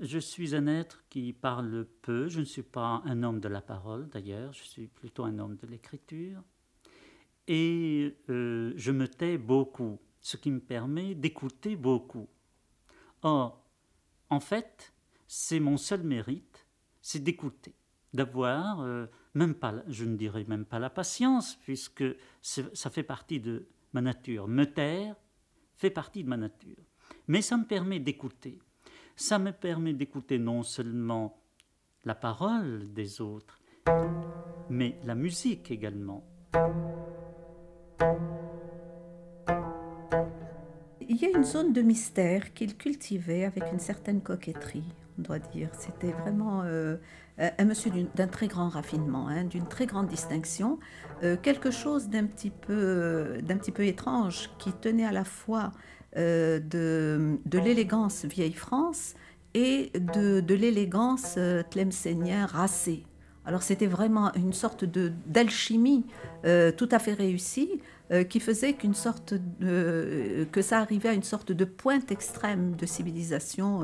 Je suis un être qui parle peu, je ne suis pas un homme de la parole d'ailleurs, je suis plutôt un homme de l'écriture, et euh, je me tais beaucoup, ce qui me permet d'écouter beaucoup. Or, en fait, c'est mon seul mérite, c'est d'écouter, d'avoir, euh, même pas, je ne dirais même pas la patience, puisque ça fait partie de ma nature. Me taire fait partie de ma nature. Mais ça me permet d'écouter ça me permet d'écouter non seulement la parole des autres, mais la musique également. Il y a une zone de mystère qu'il cultivait avec une certaine coquetterie, on doit dire. C'était vraiment euh, un monsieur d'un très grand raffinement, hein, d'une très grande distinction, euh, quelque chose d'un petit d'un petit peu étrange qui tenait à la fois euh, de, l'élégance vieille France et de, l'élégance euh, racée. Alors c'était vraiment une sorte d'alchimie euh, tout à fait réussie euh, qui faisait qu'une sorte que ça arrivait à une sorte de pointe extrême de civilisation,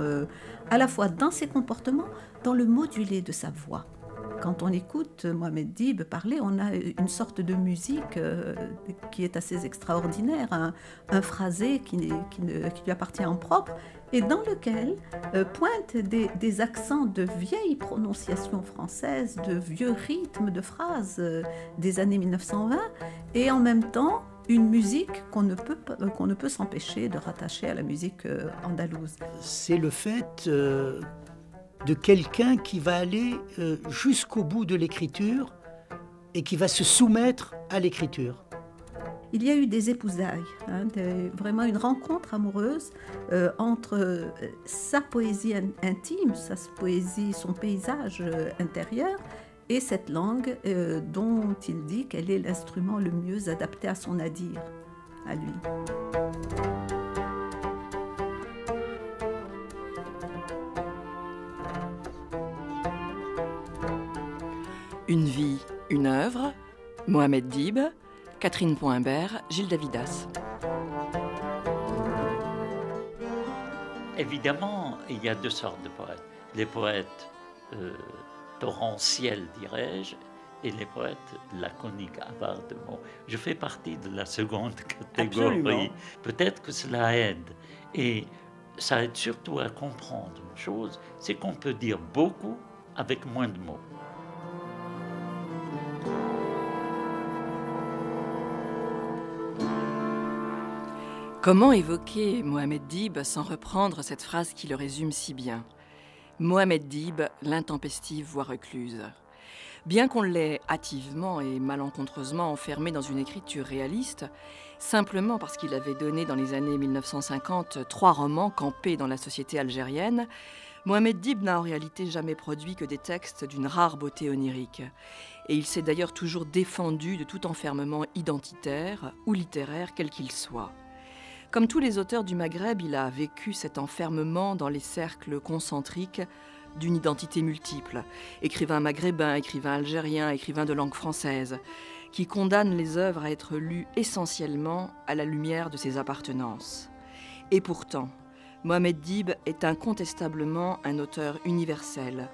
à la fois dans ses comportements, dans le modulé de sa voix. Quand on écoute Mohamed Dib parler, on a une sorte de musique euh, qui est assez extraordinaire, un, phrasé qui, qui, lui appartient en propre et dans lequel euh, pointent des, accents de vieilles prononciations françaises, de vieux rythmes de phrases euh, des années 1920 et en même temps une musique qu'on ne peut, qu'on ne peut s'empêcher de rattacher à la musique andalouse. C'est le fait de quelqu'un qui va aller euh, jusqu'au bout de l'écriture et qui va se soumettre à l'écriture. Il y a eu des épousailles, hein, vraiment une rencontre amoureuse euh, entre euh, sa poésie intime, sa poésie, son paysage intérieur, et cette langue dont il dit qu'elle est l'instrument le mieux adapté à son adire, à lui. Une vie, une œuvre, Mohamed Dib, Catherine Poimbert, Gilles Davidas. Évidemment, il y a deux sortes de poètes. Les poètes euh, torrentiels, dirais-je, et les poètes laconiques, avares de mots. Je fais partie de la seconde catégorie. Peut-être que cela aide. Et ça aide surtout à comprendre une chose, c'est qu'on peut dire beaucoup avec moins de mots. Comment évoquer Mohamed Dib sans reprendre cette phrase qui le résume si bien Mohamed Dib, l'intempestive voix recluse. Bien qu'on l'ait hâtivement et malencontreusement enfermé dans une écriture réaliste, simplement parce qu'il avait donné dans les années 1950 trois romans campés dans la société algérienne, Mohamed Dib n'a en réalité jamais produit que des textes d'une rare beauté onirique et il s'est d'ailleurs toujours défendu de tout enfermement identitaire ou littéraire quel qu'il soit. Comme tous les auteurs du Maghreb, il a vécu cet enfermement dans les cercles concentriques d'une identité multiple. Écrivain maghrébin, écrivain algérien, écrivain de langue française, qui condamne les œuvres à être lues essentiellement à la lumière de ses appartenances. Et pourtant, Mohamed Dib est incontestablement un auteur universel,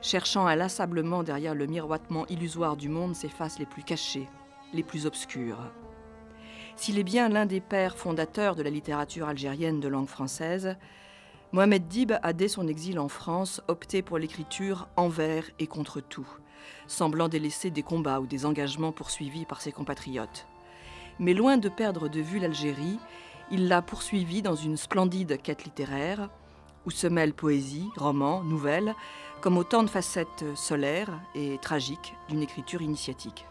cherchant inlassablement derrière le miroitement illusoire du monde ses faces les plus cachées, les plus obscures. S'il est bien l'un des pères fondateurs de la littérature algérienne de langue française, Mohamed Dib a dès son exil en France opté pour l'écriture envers et contre tout, semblant délaisser des combats ou des engagements poursuivis par ses compatriotes. Mais loin de perdre de vue l'Algérie, il l'a poursuivie dans une splendide quête littéraire, où se mêlent poésie, romans, nouvelles, comme autant de facettes solaires et tragiques d'une écriture initiatique.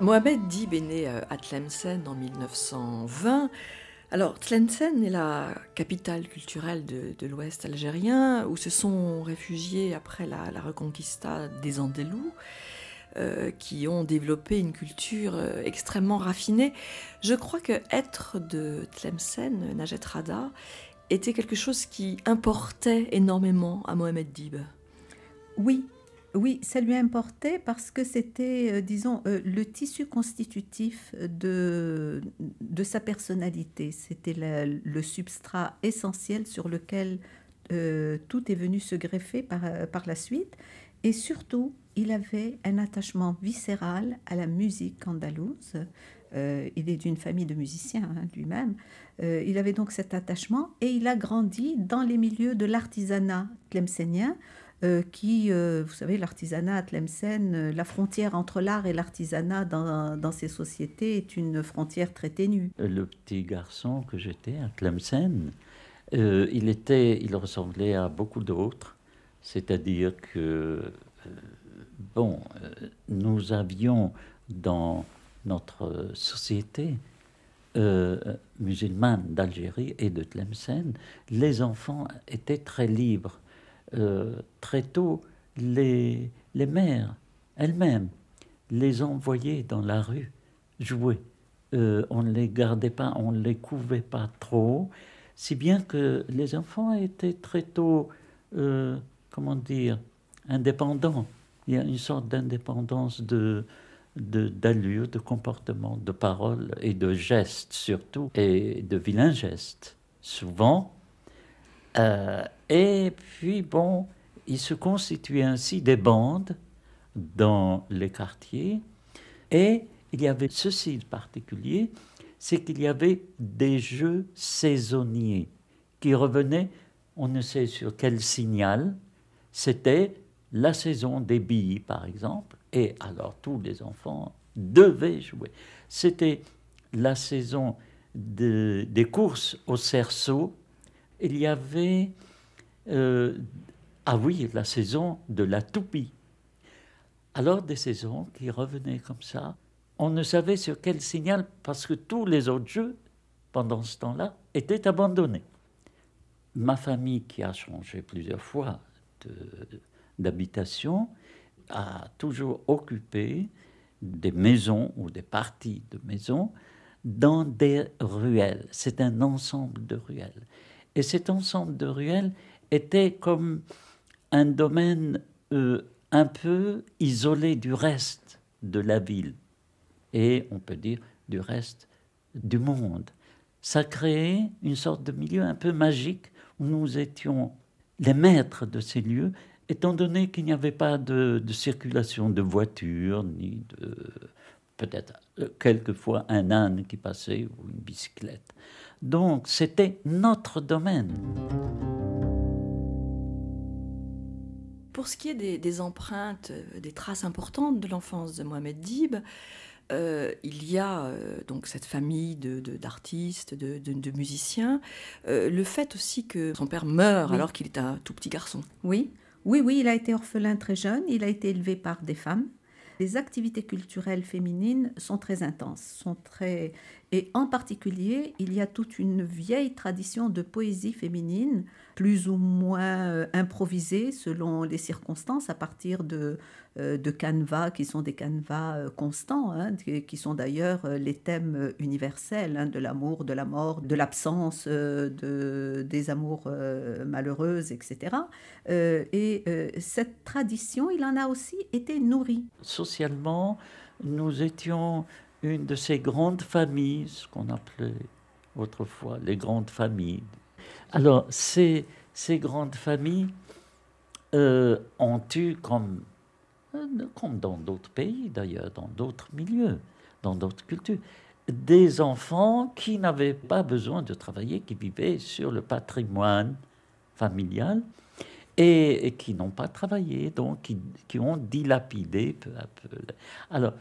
Mohamed Dib est né euh, à Tlemcen en 1920. Alors, Tlemcen est la capitale culturelle de, l'Ouest algérien, où se sont réfugiés après la, reconquista des Andalous. Euh, qui ont développé une culture euh, extrêmement raffinée. Je crois que être de Tlemcen, Najet Rada, était quelque chose qui importait énormément à Mohamed Dib. Oui, oui, ça lui importait parce que c'était, euh, disons, le tissu constitutif de, de sa personnalité. C'était le substrat essentiel sur lequel tout est venu se greffer par la suite. Et surtout, il avait un attachement viscéral à la musique andalouse. Euh, il est d'une famille de musiciens hein, lui-même. Euh, il avait donc cet attachement et il a grandi dans les milieux de l'artisanat tlemcenien, euh, qui, vous savez, l'artisanat à Tlemcen, la frontière entre l'art et l'artisanat dans, ces sociétés est une frontière très ténue. Le petit garçon que j'étais à Tlemcen, il, était, il ressemblait à beaucoup d'autres, c'est-à-dire que Bon, euh, nous avions dans notre société euh, musulmane d'Algérie et de Tlemcen, les enfants étaient très libres. Euh, très tôt, les, les mères elles-mêmes les envoyaient dans la rue jouer. on ne les gardait pas, on ne les couvait pas trop, si bien que les enfants étaient très tôt, comment dire, indépendants il y a une sorte d'indépendance de d'allure, de, comportement, de parole et de gestes surtout, et de vilains gestes, souvent. Euh, et puis, bon, il se constituait ainsi des bandes dans les quartiers, et il y avait ceci de particulier, c'est qu'il y avait des jeux saisonniers qui revenaient, on ne sait sur quel signal, c'était la saison des billes, par exemple, et alors tous les enfants devaient jouer. C'était la saison des courses au cerceau. Il y avait, euh, ah oui, la saison de la toupie. Alors des saisons qui revenaient comme ça. On ne savait sur quel signal parce que tous les autres jeux, pendant ce temps-là, étaient abandonnés. Ma famille qui a changé plusieurs fois de, d'habitation a toujours occupé des maisons ou des parties de maisons dans des ruelles. C'est un ensemble de ruelles. Et cet ensemble de ruelles était comme un domaine euh, un peu isolé du reste de la ville et on peut dire du reste du monde. Ça créait une sorte de milieu un peu magique où nous étions les maîtres de ces lieux étant donné qu'il n'y avait pas de, circulation de voitures, ni de peut-être euh, quelquefois un âne qui passait ou une bicyclette. Donc c'était notre domaine. Pour ce qui est des, empreintes, euh, des traces importantes de l'enfance de Mohamed Dib, euh, il y a donc cette famille d'artistes, de, de, de, musiciens. le fait aussi que son père meurt alors qu'il est un tout petit garçon. Oui. Oui, oui, il a été orphelin très jeune, il a été élevé par des femmes. Les activités culturelles féminines sont très intenses, sont très et en particulier, il y a toute une vieille tradition de poésie féminine, plus ou moins euh, improvisée selon les circonstances, à partir de, euh, de canevas qui sont des canevas euh, constants, hein, qui sont d'ailleurs les thèmes universels hein, de l'amour, de la mort, de l'absence, de, des amours malheureuses, etc. et cette tradition, il en a aussi été nourri. Socialement, nous étions une de ces grandes familles, ce qu'on appelait autrefois les grandes familles. Alors, ces, ces grandes familles euh, ont eu, comme, euh, comme dans d'autres pays d'ailleurs, dans d'autres milieux, dans d'autres cultures, des enfants qui n'avaient pas besoin de travailler, qui vivaient sur le patrimoine familial et, et qui n'ont pas travaillé, donc qui, qui ont dilapidé peu à peu. Alors,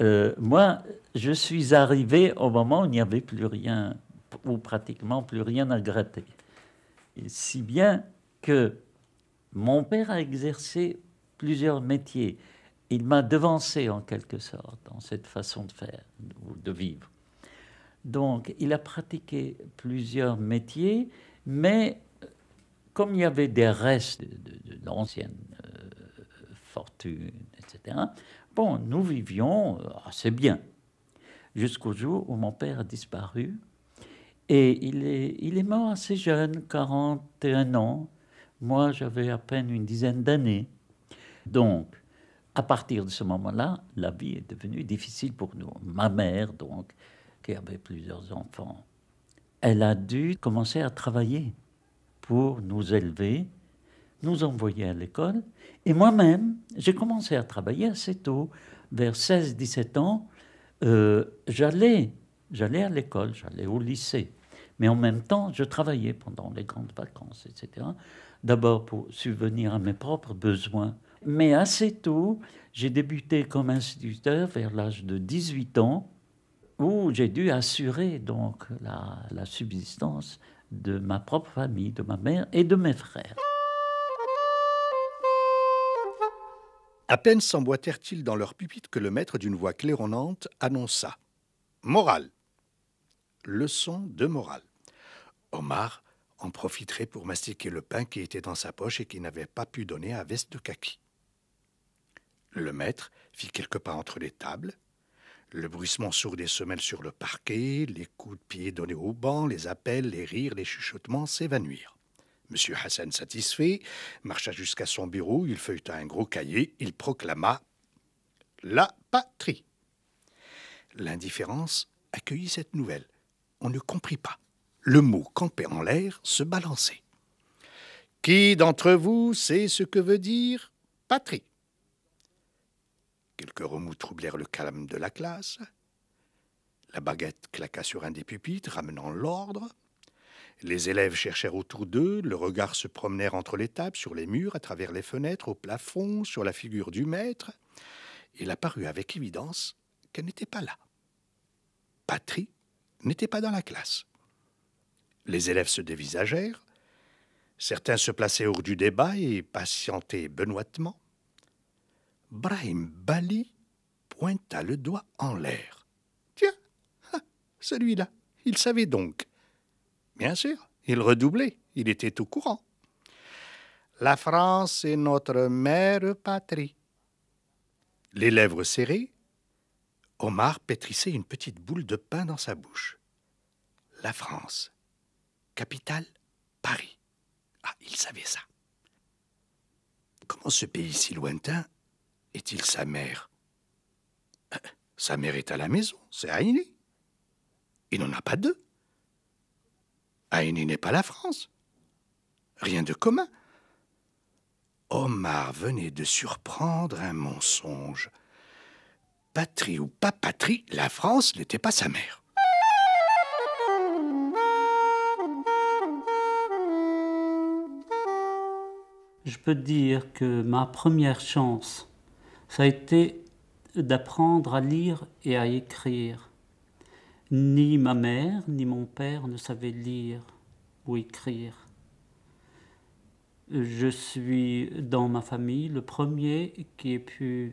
euh, moi, je suis arrivé au moment où il n'y avait plus rien, ou pratiquement plus rien à gratter. si bien que mon père a exercé plusieurs métiers. Il m'a devancé en quelque sorte dans cette façon de faire ou de vivre. Donc, il a pratiqué plusieurs métiers, mais comme il y avait des restes de, de, l'ancienne euh, fortune, etc., Bon, nous vivions euh, assez bien, jusqu'au jour où mon père a disparu. Et il est, il est mort assez jeune, 41 ans. Moi, j'avais à peine une dizaine d'années. Donc, à partir de ce moment-là, la vie est devenue difficile pour nous. Ma mère, donc, qui avait plusieurs enfants, elle a dû commencer à travailler pour nous élever, nous envoyer à l'école et moi-même, j'ai commencé à travailler assez tôt, vers 16-17 ans. Euh, j'allais, à l'école, j'allais au lycée, mais en même temps, je travaillais pendant les grandes vacances, etc. D'abord pour subvenir à mes propres besoins. Mais assez tôt, j'ai débuté comme instituteur vers l'âge de 18 ans, où j'ai dû assurer donc la subsistance de ma propre famille, de ma mère et de mes frères. À peine s'emboîtèrent-ils dans leur pupitre que le maître d'une voix claironnante annonça Morale Leçon de morale. Omar en profiterait pour mastiquer le pain qui était dans sa poche et qui n'avait pas pu donner à veste de kaki. Le maître fit quelques pas entre les tables. Le bruissement sourd des semelles sur le parquet, les coups de pied donnés au banc, les appels, les rires, les chuchotements s'évanouirent. Monsieur Hassan, satisfait, marcha jusqu'à son bureau, il feuilleta un gros cahier, il proclama La patrie. L'indifférence accueillit cette nouvelle. On ne comprit pas. Le mot campait en l'air, se balançait. Qui d'entre vous sait ce que veut dire patrie Quelques remous troublèrent le calme de la classe. La baguette claqua sur un des pupitres, ramenant l'ordre. Les élèves cherchèrent autour d'eux, le regard se promenait entre les tables, sur les murs, à travers les fenêtres, au plafond, sur la figure du maître. Il apparut avec évidence qu'elle n'était pas là. Patrie n'était pas dans la classe. Les élèves se dévisagèrent, certains se plaçaient hors du débat et patientaient benoîtement. Brahim Bali pointa le doigt en l'air. Tiens, ah, celui-là, il savait donc. Bien sûr, il redoublait, il était au courant. La France est notre mère patrie. Les lèvres serrées, Omar pétrissait une petite boule de pain dans sa bouche. La France, capitale Paris. Ah, il savait ça. Comment ce pays si lointain est-il sa mère euh, Sa mère est à la maison, c'est Aïné. Il n'en a pas deux. Aïni n'est pas la France. Rien de commun. Omar venait de surprendre un mensonge. Patrie ou pas patrie, la France n'était pas sa mère. Je peux dire que ma première chance, ça a été d'apprendre à lire et à écrire. Ni ma mère, ni mon père ne savaient lire ou écrire. Je suis dans ma famille le premier qui ait pu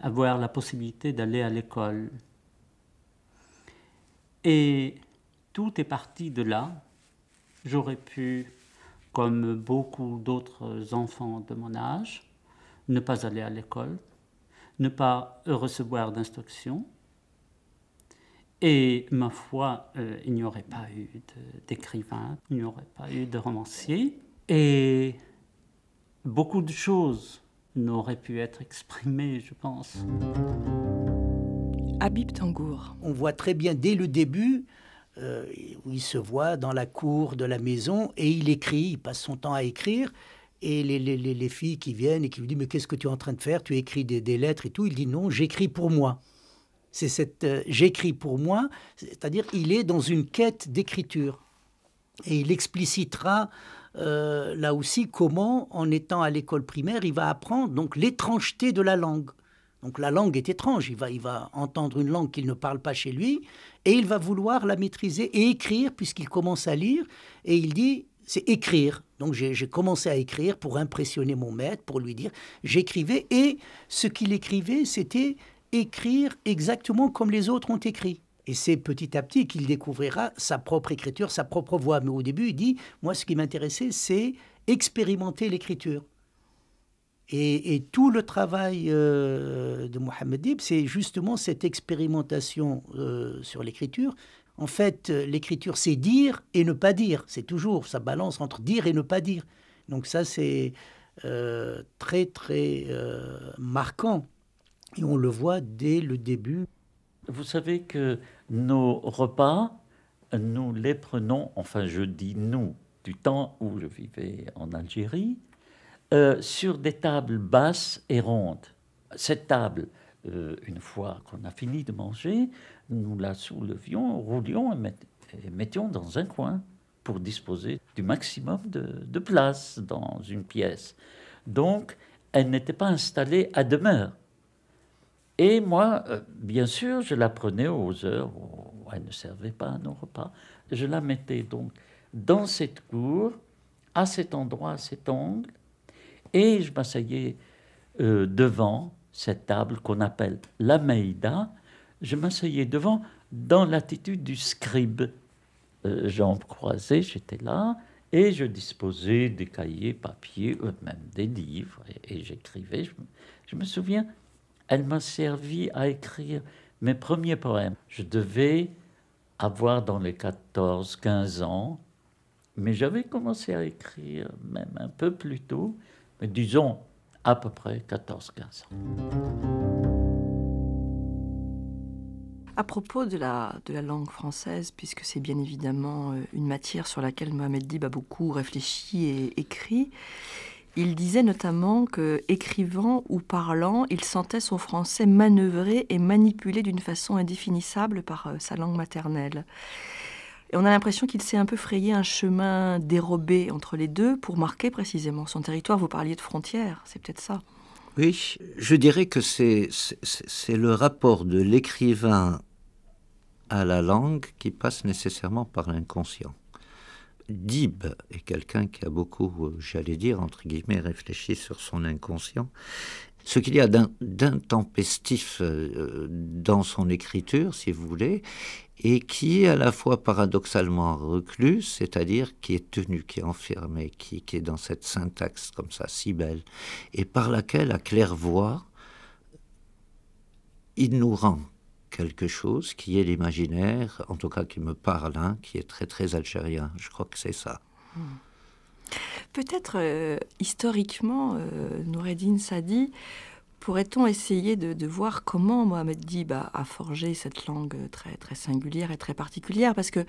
avoir la possibilité d'aller à l'école. Et tout est parti de là. J'aurais pu, comme beaucoup d'autres enfants de mon âge, ne pas aller à l'école, ne pas recevoir d'instruction, et ma foi, euh, il n'y aurait pas eu d'écrivain, il n'y aurait pas eu de romancier. Et beaucoup de choses n'auraient pu être exprimées, je pense. Habib Tangour. On voit très bien dès le début euh, où il se voit dans la cour de la maison et il écrit, il passe son temps à écrire. Et les, filles qui viennent et qui lui disent Mais qu'est-ce que tu es en train de faire Tu écris des lettres et tout. Il dit Non, j'écris pour moi. C'est cette euh, j'écris pour moi, c'est-à-dire il est dans une quête d'écriture. Et il explicitera euh, là aussi comment, en étant à l'école primaire, il va apprendre donc l'étrangeté de la langue. Donc la langue est étrange, il va, il va entendre une langue qu'il ne parle pas chez lui, et il va vouloir la maîtriser et écrire, puisqu'il commence à lire, et il dit, c'est écrire. Donc j'ai commencé à écrire pour impressionner mon maître, pour lui dire, j'écrivais, et ce qu'il écrivait, c'était écrire exactement comme les autres ont écrit. Et c'est petit à petit qu'il découvrira sa propre écriture, sa propre voix. Mais au début, il dit, moi, ce qui m'intéressait, c'est expérimenter l'écriture. Et, tout le travail euh, de Mohamed Dib, c'est justement cette expérimentation euh, sur l'écriture. En fait, euh, l'écriture, c'est dire et ne pas dire. C'est toujours, ça balance entre dire et ne pas dire. Donc ça, c'est très, très marquant et on le voit dès le début. Vous savez que nos repas, nous les prenons, enfin je dis nous, du temps où je vivais en Algérie, euh, sur des tables basses et rondes. Cette table, euh, une fois qu'on a fini de manger, nous la soulevions, roulions et, mettions dans un coin pour disposer du maximum de place dans une pièce. Donc, elle n'était pas installée à demeure. Et moi, euh, bien sûr, je la prenais aux heures où elle ne servait pas à nos repas. Je la mettais donc dans cette cour, à cet endroit, à cet angle, et je m'asseyais euh, devant cette table qu'on appelle la Je m'asseyais devant dans l'attitude du scribe. Euh, jambes croisées, j'étais là, et je disposais des cahiers, papiers, même des livres, et, j'écrivais. je me souviens elle m'a servi à écrire mes premiers poèmes. Je devais avoir dans les 14-15 ans, mais j'avais commencé à écrire même un peu plus tôt, mais disons à peu près 14-15 ans. À propos de la, de la langue française, puisque c'est bien évidemment euh, une matière sur laquelle Mohamed Dib a beaucoup réfléchi et écrit, il disait notamment que, écrivant ou parlant, il sentait son français manœuvré et manipuler d'une façon indéfinissable par euh, sa langue maternelle. Et on a l'impression qu'il s'est un peu frayé un chemin dérobé entre les deux pour marquer précisément son territoire. Vous parliez de frontières, c'est peut-être ça. Oui, je dirais que c'est le rapport de l'écrivain à la langue qui passe nécessairement par l'inconscient. Dib est quelqu'un qui a beaucoup, euh, j'allais dire, entre guillemets, réfléchi sur son inconscient. Ce qu'il y a d'intempestif euh, euh, dans son écriture, si vous voulez, et qui est à la fois paradoxalement reclus, c'est-à-dire qui est tenu, qui est enfermé, qui, qui, est dans cette syntaxe comme ça, si belle, et par laquelle, à claire voix, il nous rend quelque chose qui est l'imaginaire, en tout cas qui me parle, hein, qui est très très algérien. Je crois que c'est ça. Hmm. Peut-être euh, historiquement, Noureddine euh, Noureddin Sadi, pourrait-on essayer de, voir comment Mohamed Dib a, forgé cette langue très, très singulière et très particulière Parce que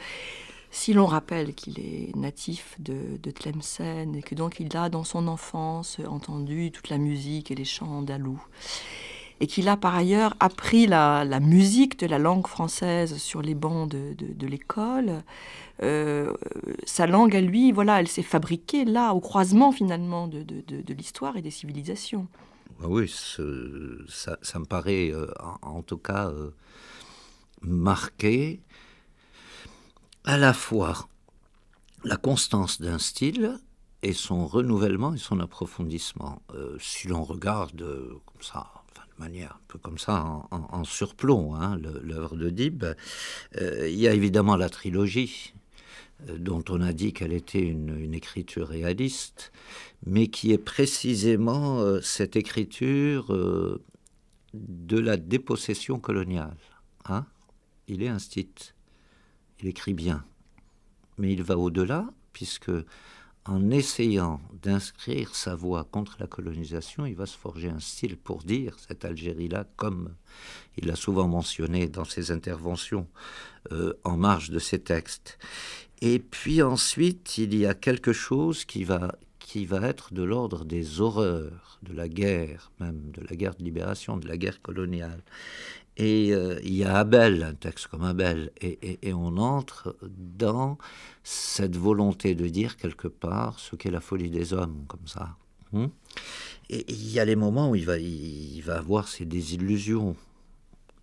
si l'on rappelle qu'il est natif de, de, Tlemcen et que donc il a dans son enfance entendu toute la musique et les chants andalous, et qu'il a par ailleurs appris la, musique de la langue française sur les bancs de, l'école. Euh, sa langue à lui, voilà, elle s'est fabriquée là, au croisement finalement de, l'histoire et des civilisations. Bah oui, ça, me paraît euh, en, tout cas euh, marqué à la fois la constance d'un style et son renouvellement et son approfondissement. si l'on regarde comme ça un peu comme ça, en, surplomb, hein, l'œuvre de Dib. Euh, il y a évidemment la trilogie, euh, dont on a dit qu'elle était une, écriture réaliste, mais qui est précisément euh, cette écriture de la dépossession coloniale. Hein. il est instite, il écrit bien, mais il va au-delà, puisque en essayant d'inscrire sa voix contre la colonisation, il va se forger un style pour dire cette Algérie-là, comme il l'a souvent mentionné dans ses interventions euh, en marge de ses textes. Et puis ensuite, il y a quelque chose qui va, qui va être de l'ordre des horreurs, de la guerre, même de la guerre de libération, de la guerre coloniale. Et euh, il y a Abel, un texte comme Abel, et, on entre dans cette volonté de dire quelque part ce qu'est la folie des hommes, comme ça. Hmm? et il y a les moments où il va, il, va avoir ses désillusions.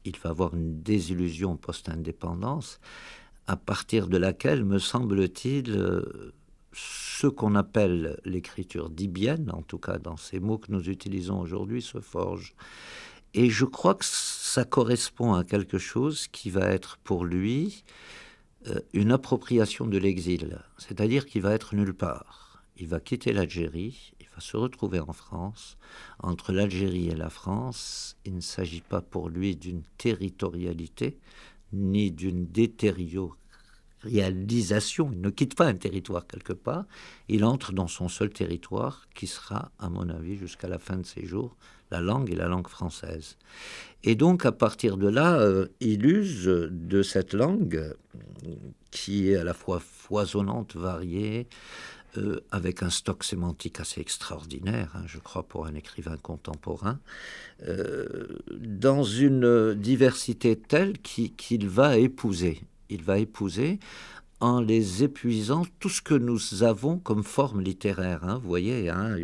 Il va avoir une désillusion post-indépendance, à partir de laquelle, me semble-t-il, euh, ce qu'on appelle l'écriture dibienne, en tout cas dans ces mots que nous utilisons aujourd'hui, se forge. Et je crois que ça correspond à quelque chose qui va être pour lui euh, une appropriation de l'exil, c'est-à-dire qu'il va être nulle part. Il va quitter l'Algérie, il va se retrouver en France. Entre l'Algérie et la France, il ne s'agit pas pour lui d'une territorialité, ni d'une détériorisation. Il ne quitte pas un territoire quelque part. Il entre dans son seul territoire, qui sera, à mon avis, jusqu'à la fin de ses jours, la langue et la langue française. Et donc, à partir de là, euh, il use de cette langue euh, qui est à la fois foisonnante, variée, euh, avec un stock sémantique assez extraordinaire, hein, je crois, pour un écrivain contemporain, dans une diversité telle qu'il va épouser. Il va épouser en les épuisant tout ce que nous avons comme forme littéraire. Hein, vous voyez, hein,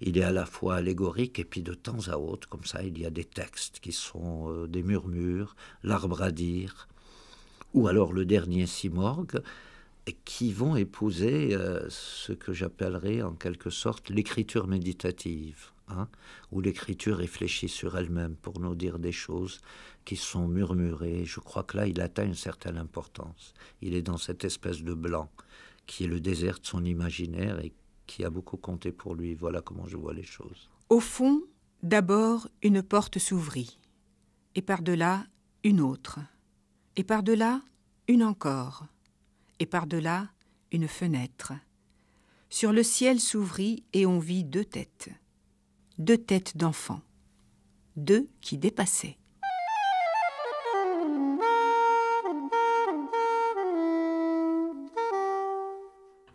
il est à la fois allégorique et puis de temps à autre, comme ça, il y a des textes qui sont euh, des murmures, l'arbre à dire, ou alors le dernier et qui vont épouser euh, ce que j'appellerais en quelque sorte l'écriture méditative. Hein, où l'écriture réfléchit sur elle-même pour nous dire des choses qui sont murmurées. Je crois que là, il atteint une certaine importance. Il est dans cette espèce de blanc qui est le désert de son imaginaire et qui a beaucoup compté pour lui. Voilà comment je vois les choses. Au fond, d'abord, une porte s'ouvrit, et par-delà, une autre, et par-delà, une encore, et par-delà, une fenêtre. Sur le ciel s'ouvrit et on vit deux têtes deux têtes d'enfants, deux qui dépassaient.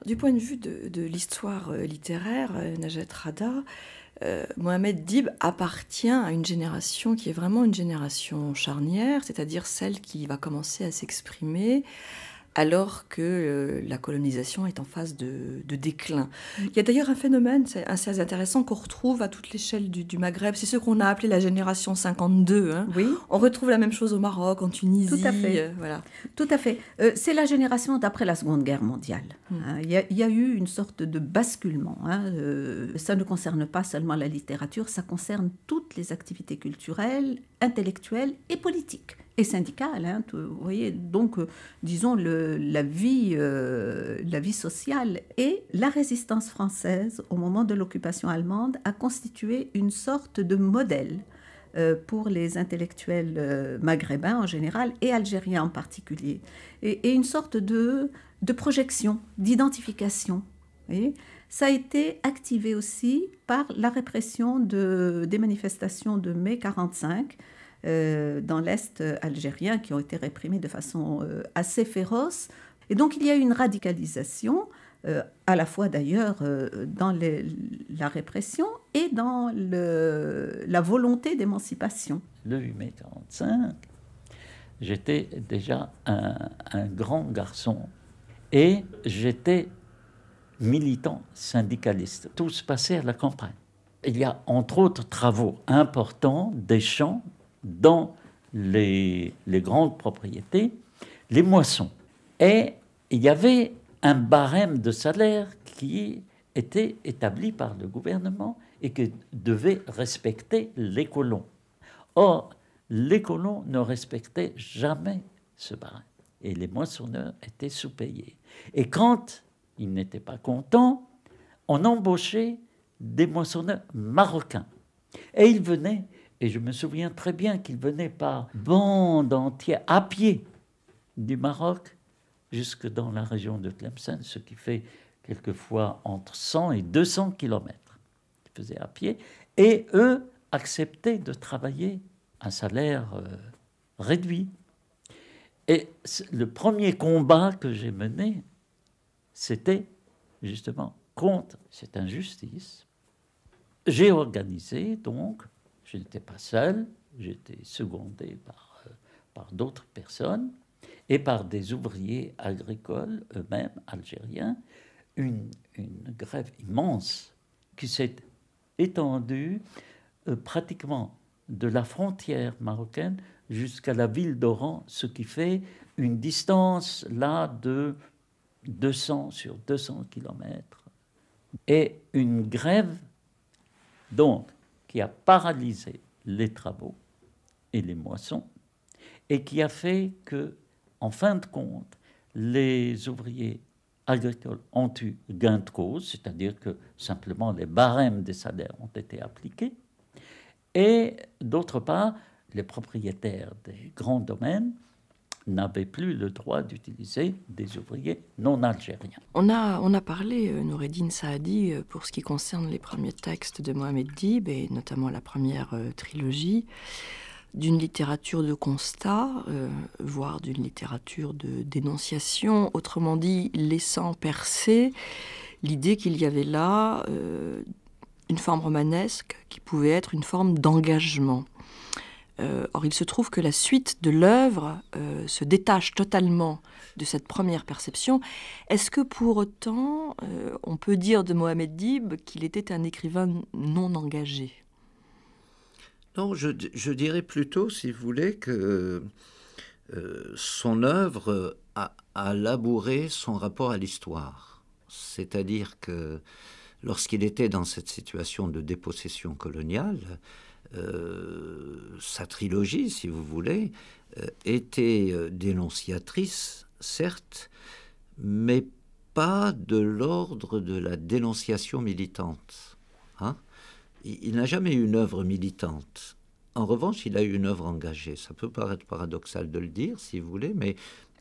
Du point de vue de, l'histoire euh, littéraire, euh, Najat Rada, euh, Mohamed Dib appartient à une génération qui est vraiment une génération charnière, c'est-à-dire celle qui va commencer à s'exprimer, alors que euh, la colonisation est en phase de, déclin. Mm. Il y a d'ailleurs un phénomène assez intéressant qu'on retrouve à toute l'échelle du, Maghreb, c'est ce qu'on a appelé la génération 52. Hein. On retrouve la même chose au Maroc, en Tunisie. Tout à fait. Euh, Tout à fait. Euh, c'est la génération d'après la Seconde Guerre mondiale. Mm. Hein. Il, y a, eu une sorte de basculement. Hein. ça ne concerne pas seulement la littérature, ça concerne toutes les activités culturelles, intellectuelles et politiques et syndicale. Hein, vous voyez, donc, euh, disons, la, vie, euh, la vie sociale. Et la résistance française, au moment de l'occupation allemande, a constitué une sorte de modèle euh, pour les intellectuels maghrébins en général et algériens en particulier. Et, une sorte de, de projection, d'identification. Ça a été activé aussi par la répression de, des manifestations de mai 1945 euh, dans l'Est algérien qui ont été réprimés de façon euh, assez féroce. Et donc il y a eu une radicalisation, euh, à la fois d'ailleurs dans la répression et dans le, la volonté d'émancipation. Le 8 mai 1945, j'étais déjà un, un grand garçon et j'étais militant syndicaliste. Tout se passait à la campagne. Il y a entre autres travaux importants des champs dans les, grandes propriétés les moissons. Et il y avait un barème de salaire qui était établi par le gouvernement et que devait respecter les colons. Or, les colons ne respectaient jamais ce barème et les moissonneurs étaient sous-payés. Et quand ils n'étaient pas contents, on embauchait des moissonneurs marocains. Et ils venaient et je me souviens très bien qu'ils venaient par bande entière, à pied, du Maroc jusque dans la région de Tlemcen, ce qui fait quelquefois entre 100 et 200 kilomètres. Ils faisaient à pied. Et eux acceptaient de travailler un salaire euh, réduit. Et le premier combat que j'ai mené, c'était justement contre cette injustice. J'ai organisé donc je n'étais pas seul, j'étais secondé par, euh, par d'autres personnes et par des ouvriers agricoles eux-mêmes algériens, une, grève immense qui s'est étendue euh, pratiquement de la frontière marocaine jusqu'à la ville d'Oran, ce qui fait une distance là de 200 sur 200 kilomètres. Et une grève, donc, qui a paralysé les travaux et les moissons et qui a fait que, en fin de compte, les ouvriers agricoles ont eu gain de cause, c'est-à-dire que simplement les barèmes des salaires ont été appliqués, et d'autre part, les propriétaires des grands domaines n'avait plus le droit d'utiliser des ouvriers non algériens. On a, on a parlé, euh, Noureddin Saadi, euh, pour ce qui concerne les premiers textes de Mohamed Dib, et notamment la première euh, trilogie, d'une littérature de constat, voire d'une littérature de dénonciation, autrement dit, laissant percer l'idée qu'il y avait là une forme romanesque qui pouvait être une forme d'engagement euh, or, il se trouve que la suite de l'œuvre euh, se détache totalement de cette première perception. Est-ce que pour autant, euh, on peut dire de Mohamed Dib qu'il était un écrivain non engagé Non, je, dirais plutôt, si vous voulez, que son œuvre a, labouré son rapport à l'histoire. C'est-à-dire que lorsqu'il était dans cette situation de dépossession coloniale, euh, sa trilogie, si vous voulez, euh, était euh, dénonciatrice, certes, mais pas de l'ordre de la dénonciation militante. Hein il, il n'a jamais eu une œuvre militante. En revanche, il a eu une œuvre engagée. Ça peut paraître paradoxal de le dire, si vous voulez, mais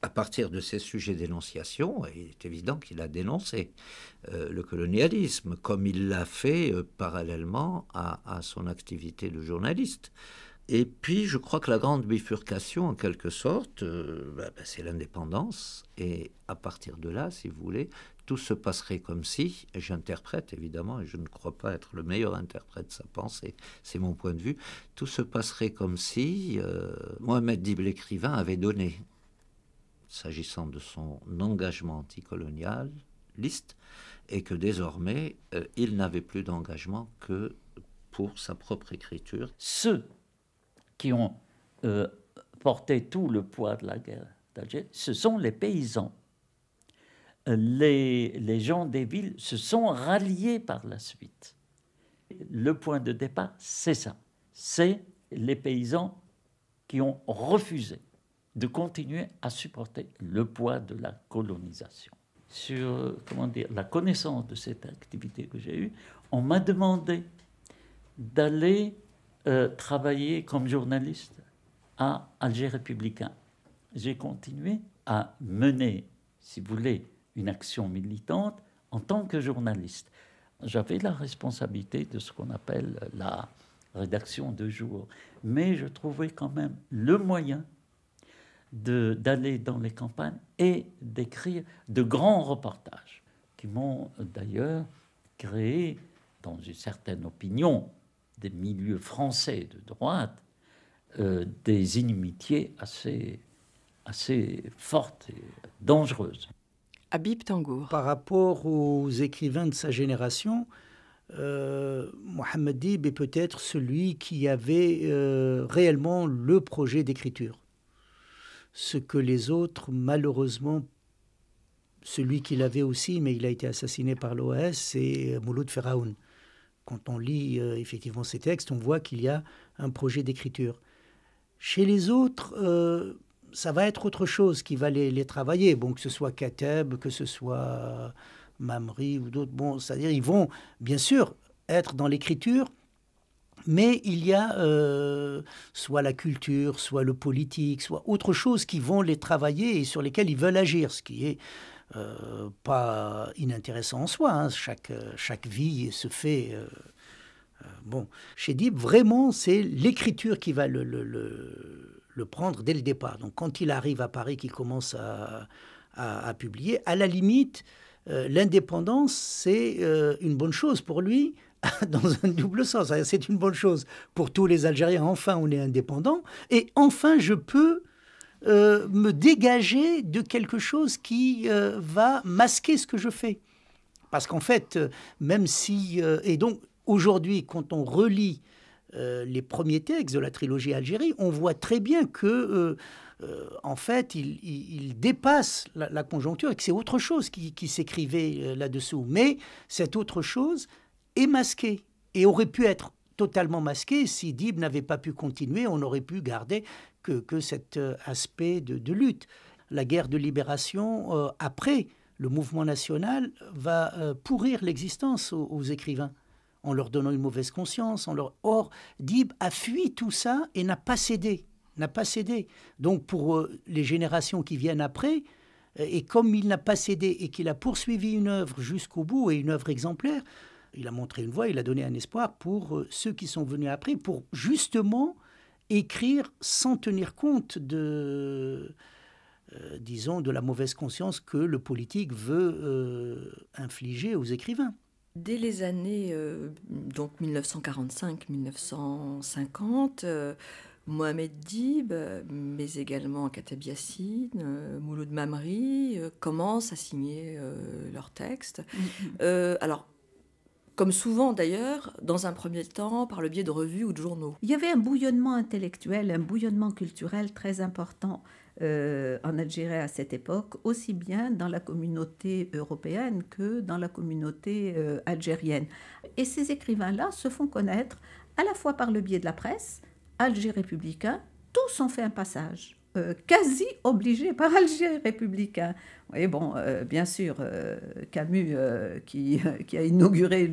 à partir de ces sujets d'énonciation, il est évident qu'il a dénoncé euh, le colonialisme, comme il l'a fait euh, parallèlement à, son activité de journaliste. Et puis, je crois que la grande bifurcation, en quelque sorte, euh, bah, bah, c'est l'indépendance. Et à partir de là, si vous voulez, tout se passerait comme si, et j'interprète évidemment, et je ne crois pas être le meilleur interprète de sa pensée, c'est mon point de vue, tout se passerait comme si Mohamed Dib l'écrivain avait donné s'agissant de son engagement anticolonialiste et que désormais euh, il n'avait plus d'engagement que pour sa propre écriture. Ceux qui ont euh, porté tout le poids de la guerre d'Alger, ce sont les paysans. Euh, les gens des villes se sont ralliés par la suite. Le point de départ, c'est ça. C'est les paysans qui ont refusé de continuer à supporter le poids de la colonisation. Sur comment dire, la connaissance de cette activité que j'ai eue, on m'a demandé d'aller euh, travailler comme journaliste à Alger républicain. J'ai continué à mener, si vous voulez, une action militante en tant que journaliste. J'avais la responsabilité de ce qu'on appelle la rédaction de jour, mais je trouvais quand même le moyen d'aller dans les campagnes et d'écrire de grands reportages qui m'ont d'ailleurs créé, dans une certaine opinion des milieux français de droite, euh, des inimitiés assez, assez fortes et dangereuses. Habib Tangour. Par rapport aux écrivains de sa génération, euh, Mohamed Dib est peut-être celui qui avait euh, réellement le projet d'écriture ce que les autres, malheureusement, celui qui l'avait aussi, mais il a été assassiné par l'OAS, c'est Mouloud Feraoun. Quand on lit euh, effectivement ces textes, on voit qu'il y a un projet d'écriture. Chez les autres, euh, ça va être autre chose qui va les, travailler. Bon, que ce soit Kateb, que ce soit euh, Mamri ou d'autres. Bon, c'est-à-dire, ils vont bien sûr être dans l'écriture, mais il y a euh, soit la culture, soit le politique, soit autre chose qui vont les travailler et sur lesquels ils veulent agir, ce qui est euh, pas inintéressant en soi. Hein. Chaque, chaque vie se fait. Euh, bon, chez Dib, vraiment, c'est l'écriture qui va le, le, prendre dès le départ. Donc, quand il arrive à Paris, qu'il commence à, à, publier, à la limite, l'indépendance, c'est une bonne chose pour lui dans un double sens. C'est une bonne chose pour tous les Algériens. Enfin, on est indépendant. Et enfin, je peux euh, me dégager de quelque chose qui euh, va masquer ce que je fais. Parce qu'en fait, euh, même si... et donc, aujourd'hui, quand on relit les premiers textes de la trilogie Algérie, on voit très bien que... en fait, il, dépasse la, conjoncture et que c'est autre chose qui, s'écrivait là-dessous. Mais cette autre chose, est masqué et aurait pu être totalement masqué si Dib n'avait pas pu continuer, on aurait pu garder que, cet euh, aspect de, lutte. La guerre de libération, euh, après le mouvement national, va euh, pourrir l'existence aux, écrivains en leur donnant une mauvaise conscience. En leur... Or, Dib a fui tout ça et n'a pas cédé. N'a pas cédé. Donc pour les générations qui viennent après, et comme il n'a pas cédé et qu'il a poursuivi une œuvre jusqu'au bout et une œuvre exemplaire, il a montré une voie, il a donné un espoir pour euh, ceux qui sont venus après, pour justement écrire sans tenir compte de, euh, disons, de la mauvaise conscience que le politique veut euh, infliger aux écrivains. Dès les années donc 1945-1950, Mohamed Dib, mais également Katab Yassine, Mouloud Mamri, commencent à signer leurs textes. Mm-hmm. alors, comme souvent d'ailleurs, dans un premier temps, par le biais de revues ou de journaux. Il y avait un bouillonnement intellectuel, un bouillonnement culturel très important euh, en Algérie à cette époque, aussi bien dans la communauté européenne que dans la communauté euh, algérienne. Et ces écrivains-là se font connaître à la fois par le biais de la presse, Alger républicain, tous ont fait un passage. Euh, quasi obligé par Alger républicain. Et bon, euh, bien sûr, euh, Camus qui, a inauguré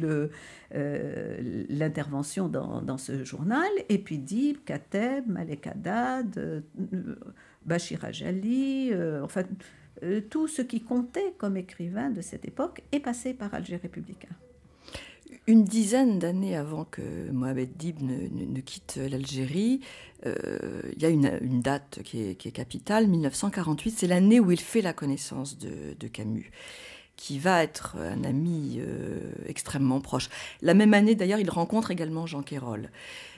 l'intervention dans, ce journal, et puis Dib, Kateb, Malek Haddad, Bachir Ajali, enfin, tout ce qui comptait comme écrivain de cette époque est passé par Alger républicain une dizaine d'années avant que Mohamed Dib ne, quitte l'Algérie, euh, il y a une, date qui est, capitale, 1948, c'est l'année où il fait la connaissance de, Camus qui va être un ami euh, extrêmement proche. La même année, d'ailleurs, il rencontre également Jean Quérol.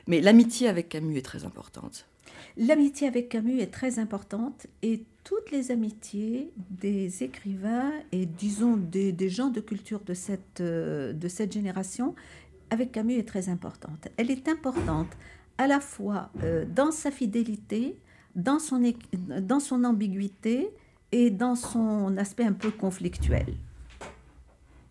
Mais l'amitié avec Camus est très importante. L'amitié avec Camus est très importante et toutes les amitiés des écrivains et disons des, gens de culture euh, de cette, génération avec Camus est très importante. Elle est importante à la fois euh, dans sa fidélité, dans son ambiguïté et dans son aspect un peu conflictuel.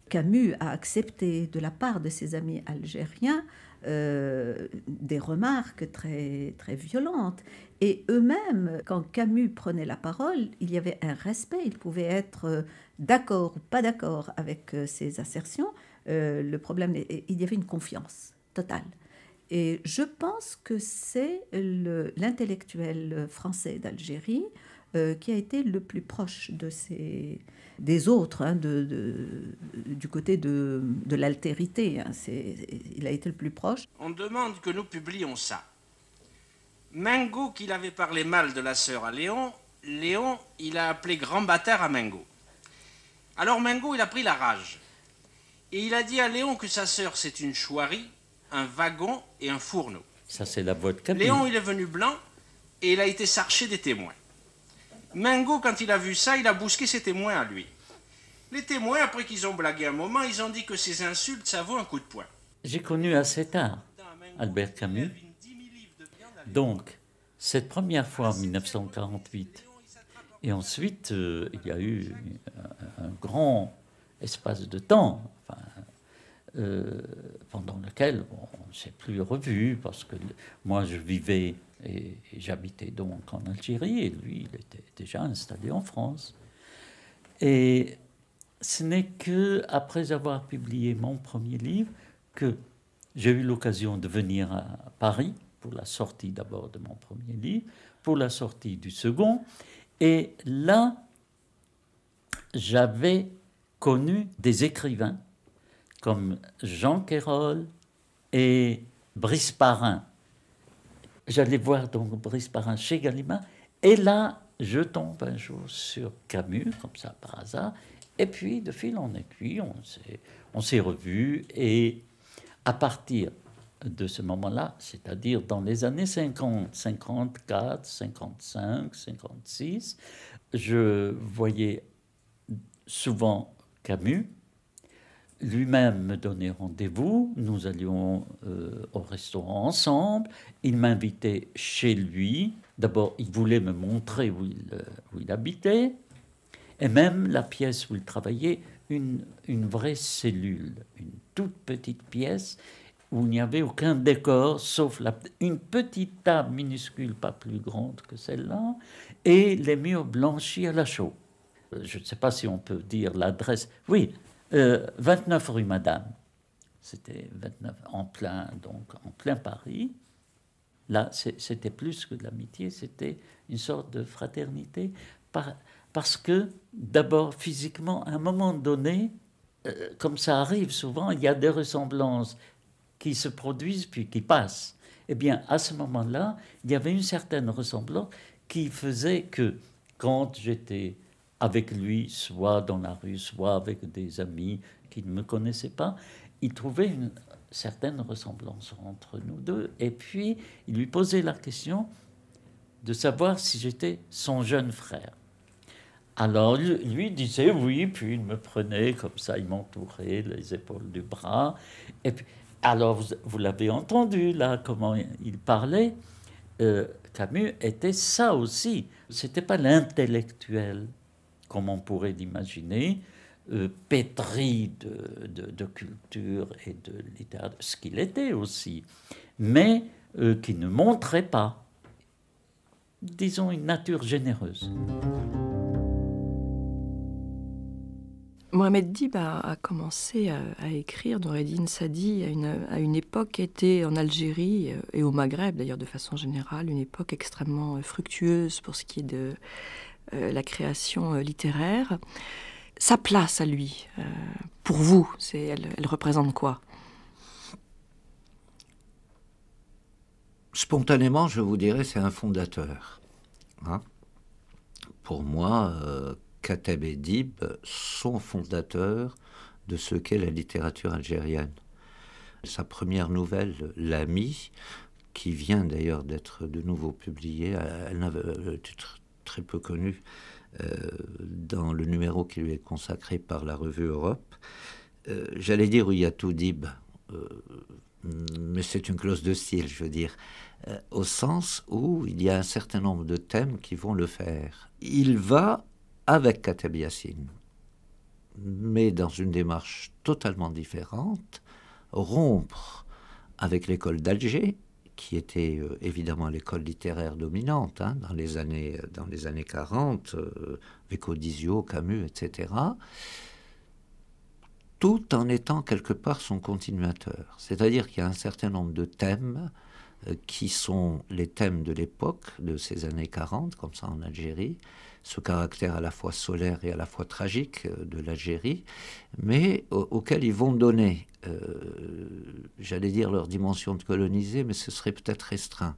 Camus a accepté de la part de ses amis algériens euh, des remarques très, violentes. Et eux-mêmes, quand Camus prenait la parole, il y avait un respect. Ils pouvaient être euh, d'accord ou pas d'accord avec ses euh, assertions. le problème, il y avait une confiance totale. Et je pense que c'est l'intellectuel français d'Algérie euh, qui a été le plus proche de ces, des autres, hein, de, du côté de, de l'altérité. Hein, il a été le plus proche. On demande que nous publions ça. Mingo, qu'il avait parlé mal de la sœur à Léon, Léon, il a appelé grand bâtard à Mingo. Alors Mingo, il a pris la rage. Et il a dit à Léon que sa sœur, c'est une chouarie, un wagon et un fourneau. Ça, c'est la voix Léon, il est venu blanc et il a été sarché des témoins. Mingo, quand il a vu ça, il a bousqué ses témoins à lui. Les témoins, après qu'ils ont blagué un moment, ils ont dit que ces insultes, ça vaut un coup de poing. J'ai connu assez tard Albert Camus. Donc, cette première fois en 1948, et ensuite, euh, il y a eu un, grand espace de temps euh, pendant lequel on ne s'est plus revu, parce que moi, je vivais et, j'habitais donc en Algérie et lui, il était déjà installé en France. Et ce n'est que après avoir publié mon premier livre que j'ai eu l'occasion de venir à Paris pour la sortie d'abord de mon premier livre, pour la sortie du second. Et là, j'avais connu des écrivains comme Jean Quérol et Brice Parrain, J'allais voir donc Brice chez Gallimard, et là, je tombe un jour sur Camus, comme ça par hasard, et puis de fil en aiguille, on s'est revu et à partir de ce moment-là, c'est-à-dire dans les années 50, 54, 55, 56, je voyais souvent Camus lui-même me donnait rendez-vous, nous allions euh, au restaurant ensemble, il m'invitait chez lui, d'abord il voulait me montrer où il, euh, où il, habitait, et même la pièce où il travaillait, une, une vraie cellule, une toute petite pièce où il n'y avait aucun décor, sauf une petite table minuscule, pas plus grande que celle-là, et les murs blanchis à la chaux. Euh, je ne sais pas si on peut dire l'adresse. Oui, 29 euh, rue Madame. C'était 29 en plein, donc en plein Paris. Là, c'était plus que de l'amitié, c'était une sorte de fraternité. parce que, d'abord, physiquement, à un moment donné, euh, comme ça arrive souvent, il y a des ressemblances qui se produisent puis qui passent. Eh bien, à ce moment-là, il y avait une certaine ressemblance qui faisait que, quand j'étais avec lui, soit dans la rue, soit avec des amis qui ne me connaissaient pas, il trouvait une certaine ressemblance entre nous deux. Et puis, il lui posait la question de savoir si j'étais son jeune frère. Alors, lui disait oui, puis il me prenait comme ça, il m'entourait les épaules du bras. Et puis, alors, vous, l'avez entendu là, comment il parlait. Euh, Camus était ça aussi. C'était pas l'intellectuel comme on pourrait l'imaginer, euh, pétri de, culture et de littérature, ce qu'il était aussi, mais euh, qui ne montrait pas, disons, une nature généreuse. Mohamed Dib a, commencé à, écrire dans Edine Sadi à une, à une époque qui était en Algérie euh, et au Maghreb d'ailleurs de façon générale, une époque extrêmement fructueuse pour ce qui est de, euh, la création euh, littéraire. Sa place à lui, euh, pour vous, c'est, elle, représente quoi Spontanément, je vous dirais, c'est un fondateur. Hein. pour moi, euh, et Dib sont fondateurs de ce qu'est la littérature algérienne. Sa première nouvelle, L'Ami, qui vient d'ailleurs d'être de nouveau publiée, elle n'avait, très peu connu euh, dans le numéro qui lui est consacré par la revue Europe. Euh, j'allais dire où il y a tout d'Ib, euh, mais c'est une clause de style, je veux dire, au sens où il y a un certain nombre de thèmes qui vont le faire. Il va avec Katabi mais dans une démarche totalement différente, rompre avec l'école d'Alger, qui était euh, évidemment l'école littéraire dominante hein, dans, les années, euh, dans les années 40, euh, avec Odizio, Camus, etc., tout en étant quelque part son continuateur. C'est-à-dire qu'il y a un certain nombre de thèmes qui sont les thèmes de l'époque, de ces années 40, comme ça en Algérie, ce caractère à la fois solaire et à la fois tragique de l'Algérie, mais auquel ils vont donner euh, j'allais dire leur dimension de coloniser, mais ce serait peut-être restreint.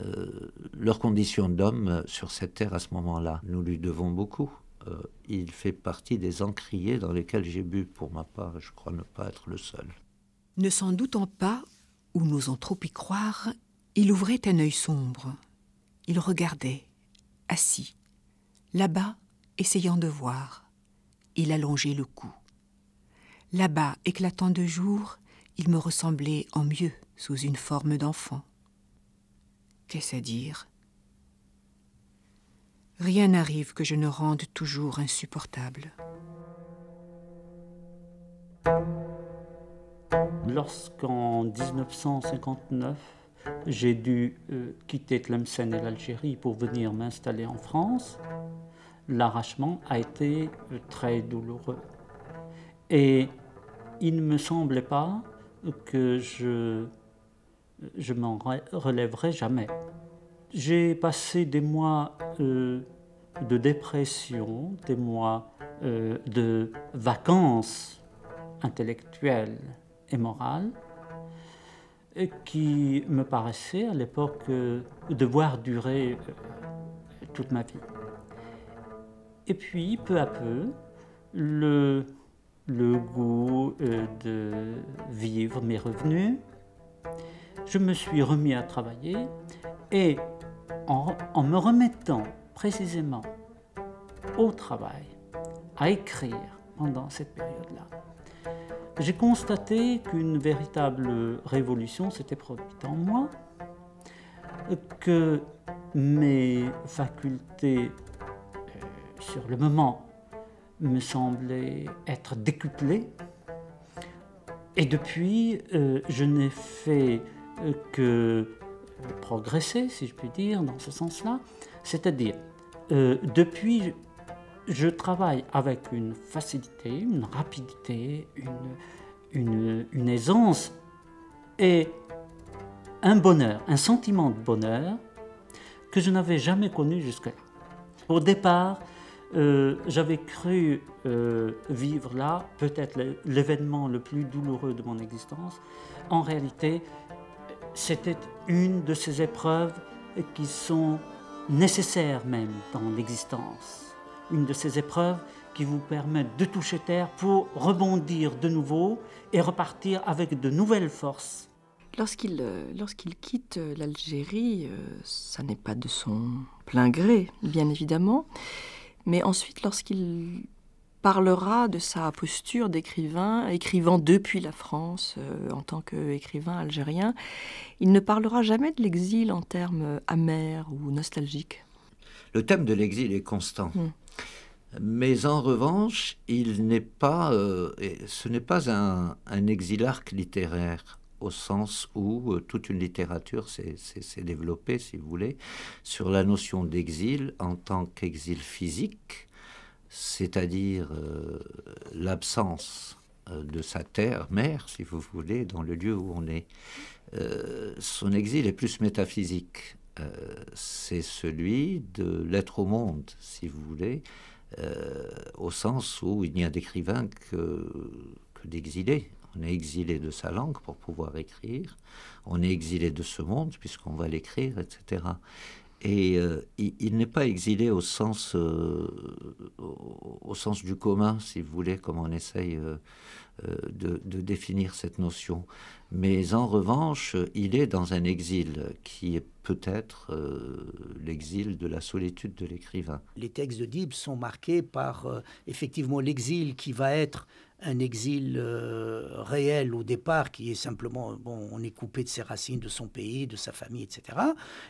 Euh, leur condition d'homme sur cette terre à ce moment-là. Nous lui devons beaucoup. Euh, il fait partie des encriers dans lesquels j'ai bu, pour ma part, je crois ne pas être le seul. Ne s'en doutant pas, ou n'osant trop y croire, il ouvrait un œil sombre. Il regardait, assis, là-bas, essayant de voir. Il allongeait le cou. Là-bas, éclatant de jour, il me ressemblait en mieux sous une forme d'enfant. Qu'est-ce à dire Rien n'arrive que je ne rende toujours insupportable. Lorsqu'en 1959, j'ai dû euh, quitter Tlemcen et l'Algérie pour venir m'installer en France, l'arrachement a été euh, très douloureux. Et il ne me semblait pas que je, je m'en relèverais jamais. J'ai passé des mois euh, de dépression, des mois euh, de vacances intellectuelles et morales, qui me paraissaient à l'époque euh, devoir durer toute ma vie. Et puis, peu à peu, le, le goût euh, de vivre mes revenus. Je me suis remis à travailler et en, me remettant précisément au travail, à écrire pendant cette période-là, j'ai constaté qu'une véritable révolution s'était produite en moi, que mes facultés euh, sur le moment me semblait être décuplé Et depuis, euh, je n'ai fait euh, que progresser, si je puis dire, dans ce sens-là. C'est-à-dire, euh, depuis, je travaille avec une facilité, une rapidité, une, une, une aisance et un bonheur, un sentiment de bonheur que je n'avais jamais connu jusque-là. Au départ, euh, j'avais cru euh, vivre là peut-être l'événement le plus douloureux de mon existence. En réalité, c'était une de ces épreuves qui sont nécessaires même dans l'existence. Une de ces épreuves qui vous permettent de toucher terre pour rebondir de nouveau et repartir avec de nouvelles forces. Lorsqu'il euh, lorsqu'il quitte l'Algérie, ça n'est pas de son plein gré, bien évidemment. Mais ensuite, lorsqu'il parlera de sa posture d'écrivain, écrivant depuis la France euh, en tant qu'écrivain algérien, il ne parlera jamais de l'exil en termes euh, amers ou nostalgiques. Le thème de l'exil est constant. Hmm. Mais en revanche, il n'est pas, euh, ce n'est pas un, un arc littéraire au sens où euh, toute une littérature s'est développée, si vous voulez, sur la notion d'exil en tant qu'exil physique, c'est-à-dire euh, l'absence euh, de sa terre, mère, si vous voulez, dans le lieu où on est. son exil est plus métaphysique. C'est celui de l'être au monde, si vous voulez, au sens où il n'y a d'écrivain que, que on est exilé de sa langue pour pouvoir écrire. On est exilé de ce monde puisqu'on va l'écrire, etc. Et euh, il, n'est pas exilé au sens, euh, au sens du commun, si vous voulez, comme on essaye euh, de, de, définir cette notion. Mais en revanche, il est dans un exil qui est peut-être l'exil de la solitude de l'écrivain. Les textes de Dib sont marqués par effectivement l'exil qui va être un exil euh, réel au départ, qui est simplement, bon, on est coupé de ses racines, de son pays, de sa famille, etc.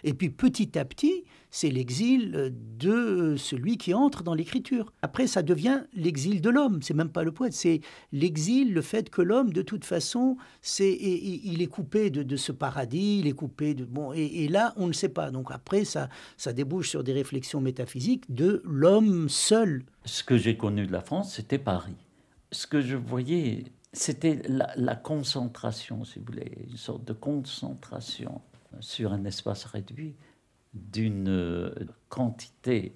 Et puis petit à petit, c'est l'exil euh, de celui qui entre dans l'écriture. Après, ça devient l'exil de l'homme. C'est même pas le poète, c'est l'exil, le fait que l'homme, de toute façon, c'est, il est coupé de, ce paradis, il est coupé de bon. Et, et, là, on ne sait pas. Donc après, ça, ça débouche sur des réflexions métaphysiques de l'homme seul. Ce que j'ai connu de la France, c'était Paris ce que je voyais, c'était la, concentration, si vous voulez, une sorte de concentration sur un espace réduit d'une euh, quantité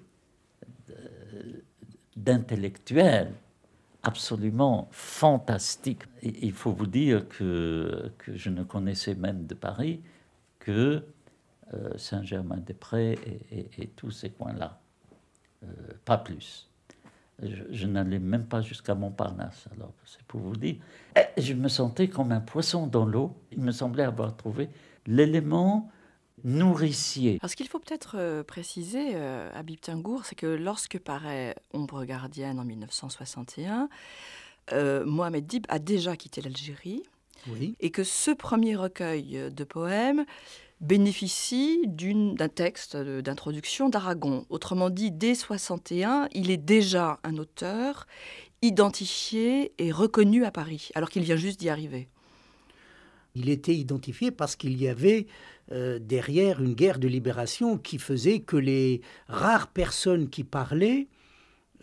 euh, d'intellectuels absolument fantastique. il faut vous dire que, je ne connaissais même de Paris que euh, Saint-Germain-des-Prés et, tous ces coins-là, pas plus. Je, n'allais même pas jusqu'à Montparnasse, alors c'est pour vous dire. Eh, je me sentais comme un poisson dans l'eau. Il me semblait avoir trouvé l'élément nourricier. Alors, ce qu'il faut peut-être euh, préciser, euh, à Habib c'est que lorsque paraît Ombre gardienne en 1961, euh, Mohamed Dib a déjà quitté l'Algérie et que ce premier recueil de poèmes bénéficie d'un texte d'introduction d'Aragon. Autrement dit, dès 61, il est déjà un auteur identifié et reconnu à Paris, alors qu'il vient juste d'y arriver. Il était identifié parce qu'il y avait euh, derrière une guerre de libération qui faisait que les rares personnes qui parlaient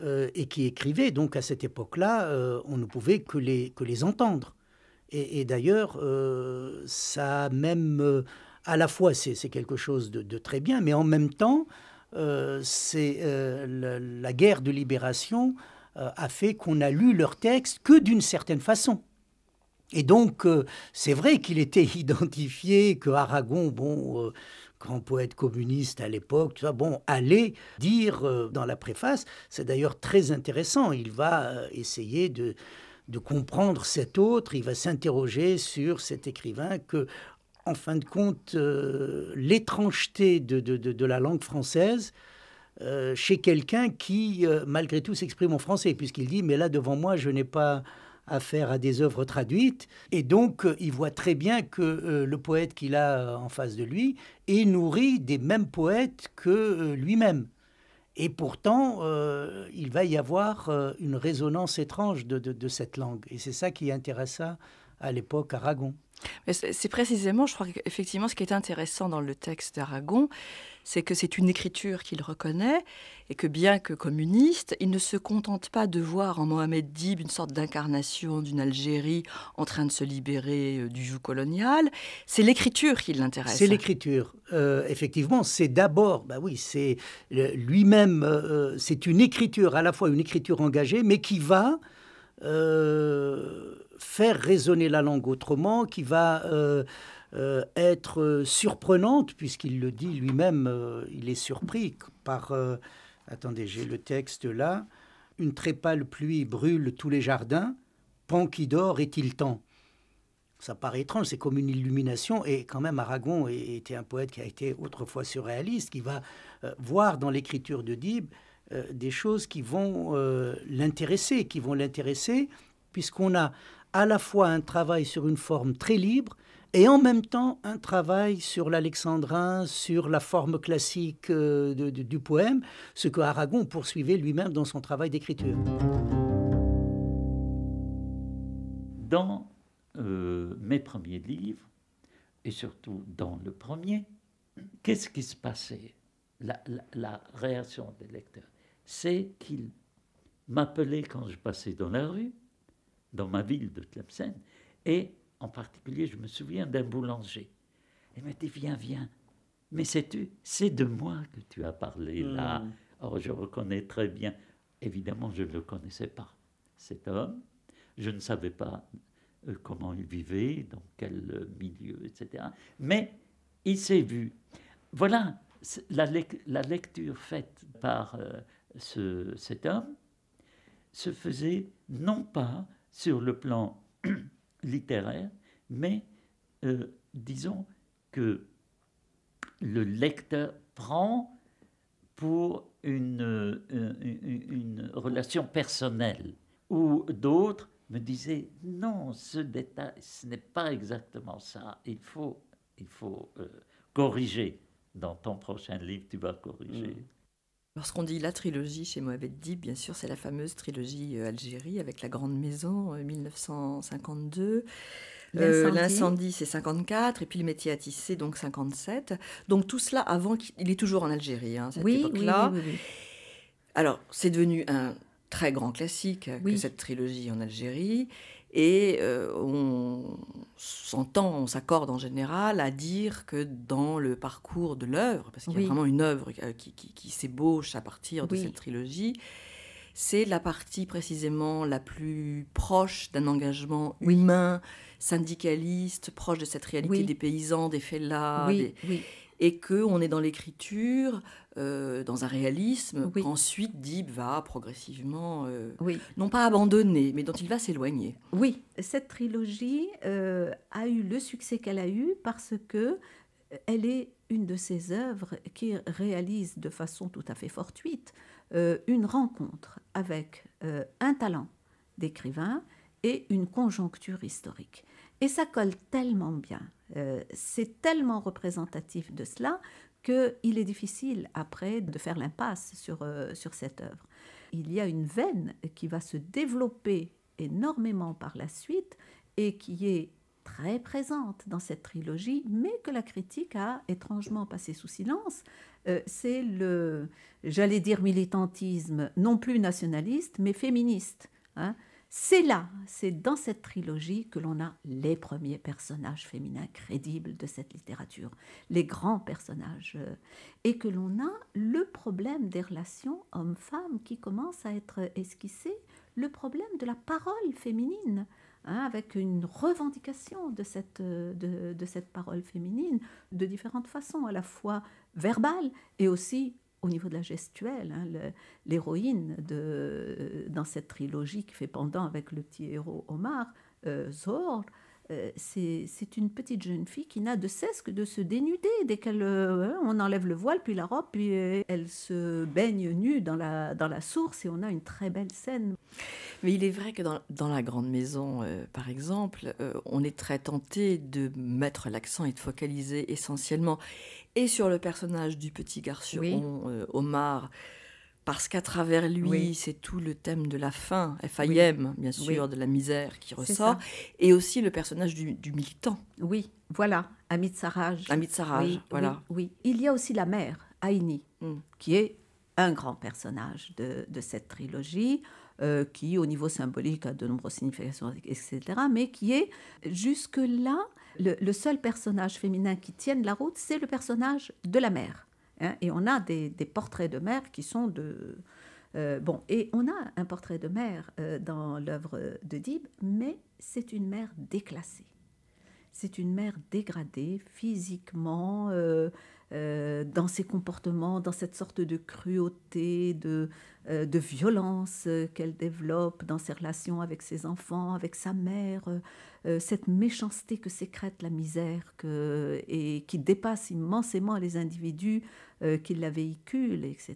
euh, et qui écrivaient, donc à cette époque-là, euh, on ne pouvait que les, que les entendre. Et, et d'ailleurs, ça a même à la fois, c'est quelque chose de, très bien, mais en même temps, euh, c'est euh, la guerre de libération euh, a fait qu'on a lu leurs textes que d'une certaine façon. Et donc, c'est vrai qu'il était identifié que Aragon, bon, grand poète communiste à l'époque, bon, allait dire dans la préface, c'est d'ailleurs très intéressant, il va essayer de comprendre cet autre, il va s'interroger sur cet écrivain que en fin de compte, euh, l'étrangeté de, la langue française euh, chez quelqu'un qui, euh, malgré tout, s'exprime en français, puisqu'il dit, mais là, devant moi, je n'ai pas affaire à des œuvres traduites. Et donc, il voit très bien que le poète qu'il a en face de lui est nourri des mêmes poètes que lui-même. Et pourtant, il va y avoir une résonance étrange de, de cette langue. Et c'est ça qui intéressa à l'époque Aragon. C'est précisément, je crois qu'effectivement, ce qui est intéressant dans le texte d'Aragon, c'est que c'est une écriture qu'il reconnaît et que bien que communiste, il ne se contente pas de voir en Mohamed Dib une sorte d'incarnation d'une Algérie en train de se libérer euh, du joug colonial. C'est l'écriture qui l'intéresse. C'est l'écriture. Euh, effectivement, c'est d'abord, bah oui, c'est lui-même, euh, c'est une écriture, à la fois une écriture engagée, mais qui va faire résonner la langue autrement, qui va euh, euh, être surprenante, puisqu'il le dit lui-même, euh, il est surpris par... attendez, j'ai le texte là. Une très pâle pluie brûle tous les jardins, pan qui dort est-il temps ça paraît étrange, c'est comme une illumination. Et quand même, Aragon était un poète qui a été autrefois surréaliste, qui va voir dans l'écriture de Dib des choses qui vont l'intéresser, qui vont l'intéresser, puisqu'on a à la fois un travail sur une forme très libre et en même temps un travail sur l'alexandrin, sur la forme classique euh, du poème, ce que Aragon poursuivait lui-même dans son travail d'écriture. Dans euh, mes premiers livres, et surtout dans le premier, qu'est-ce qui se passait la, la réaction des lecteurs, c'est qu'ils m'appelaient quand je passais dans la rue, dans ma ville de Tlemcen. Et en particulier, je me souviens d'un boulanger. Il m'a dit Viens, viens. Mais sais-tu, c'est de moi que tu as parlé hmm. là. Or, oh, je reconnais très bien. Évidemment, je ne le connaissais pas, cet homme. Je ne savais pas euh, comment il vivait, dans quel euh, milieu, etc. Mais il s'est vu. Voilà la, lecture faite par euh, cet homme se faisait non pas sur le plan littéraire, mais euh, disons que le lecteur prend pour une, euh, une, relation personnelle, où d'autres me disaient non, ce détail, ce n'est pas exactement ça, il faut, il faut euh, corriger. Dans ton prochain livre, tu vas corriger. Mmh. Lorsqu'on dit la trilogie chez Mohamed Dib, bien sûr, c'est la fameuse trilogie euh, Algérie avec la Grande Maison 1952. Euh, euh, L'incendie, c'est 54, et puis le métier à tisser, donc 57. Donc tout cela avant qu'il est toujours en Algérie, hein, cette époque-là. oui, Alors, c'est devenu un très grand classique que cette trilogie en Algérie. Et euh, on s'entend, on s'accorde en général à dire que dans le parcours de l'œuvre, parce qu'il y a vraiment une œuvre euh, qui, s'ébauche à partir de cette trilogie, c'est la partie précisément la plus proche d'un engagement humain, syndicaliste, proche de cette réalité des paysans, des fellahs. Des et on est dans l'écriture, euh, dans un réalisme qu'ensuite Deep va progressivement, euh, non pas abandonner, mais dont il va s'éloigner. Oui, cette trilogie euh, a eu le succès qu'elle a eu parce que elle est une de ses œuvres qui réalise de façon tout à fait fortuite une rencontre avec un talent d'écrivain et une conjoncture historique. Et ça colle tellement bien, euh, c'est tellement représentatif de cela qu'il est difficile après de faire l'impasse sur, euh, sur cette œuvre. Il y a une veine qui va se développer énormément par la suite et qui est très présente dans cette trilogie, mais que la critique a étrangement passé sous silence, euh, c'est le, j'allais dire militantisme, non plus nationaliste, mais féministe. Hein. C'est là, c'est dans cette trilogie que l'on a les premiers personnages féminins crédibles de cette littérature, les grands personnages, euh, et que l'on a le problème des relations hommes-femmes qui commence à être esquissé, le problème de la parole féminine, hein, avec une revendication de cette, euh, cette parole féminine de différentes façons, à la fois verbale et aussi au niveau de la gestuelle, hein, l'héroïne dans cette trilogie qui fait pendant avec le petit héros Omar, euh, Zor, euh, c'est une petite jeune fille qui n'a de cesse que de se dénuder. Dès qu'elle euh, hein, on enlève le voile, puis la robe, puis elle se baigne nue dans la, dans la source et on a une très belle scène. Mais il est vrai que dans, la grande maison, par exemple, on est très tenté de mettre l'accent et de focaliser essentiellement et sur le personnage du petit garçon euh, Omar, parce qu'à travers lui, c'est tout le thème de la faim, FIM, bien sûr, de la misère qui ressort, et aussi le personnage du, militant. Oui, voilà, Amit Sarraj. Amit Sarraj, voilà. Oui, il y a aussi la mère, Aini, hmm. qui est un grand personnage de, cette trilogie, euh, qui, au niveau symbolique, a de nombreuses significations, etc., mais qui est jusque-là le, seul personnage féminin qui tienne la route, c'est le personnage de la mère. Hein. et on a des, portraits de mère qui sont de... Euh, bon, et on a un portrait de mère euh, dans l'œuvre Dib, mais c'est une mère déclassée. C'est une mère dégradée physiquement, euh, euh, dans ses comportements, dans cette sorte de cruauté, de, euh, violence euh, qu'elle développe dans ses relations avec ses enfants, avec sa mère, cette méchanceté que sécrète la misère et qui dépasse immensément les individus qui la véhiculent, etc.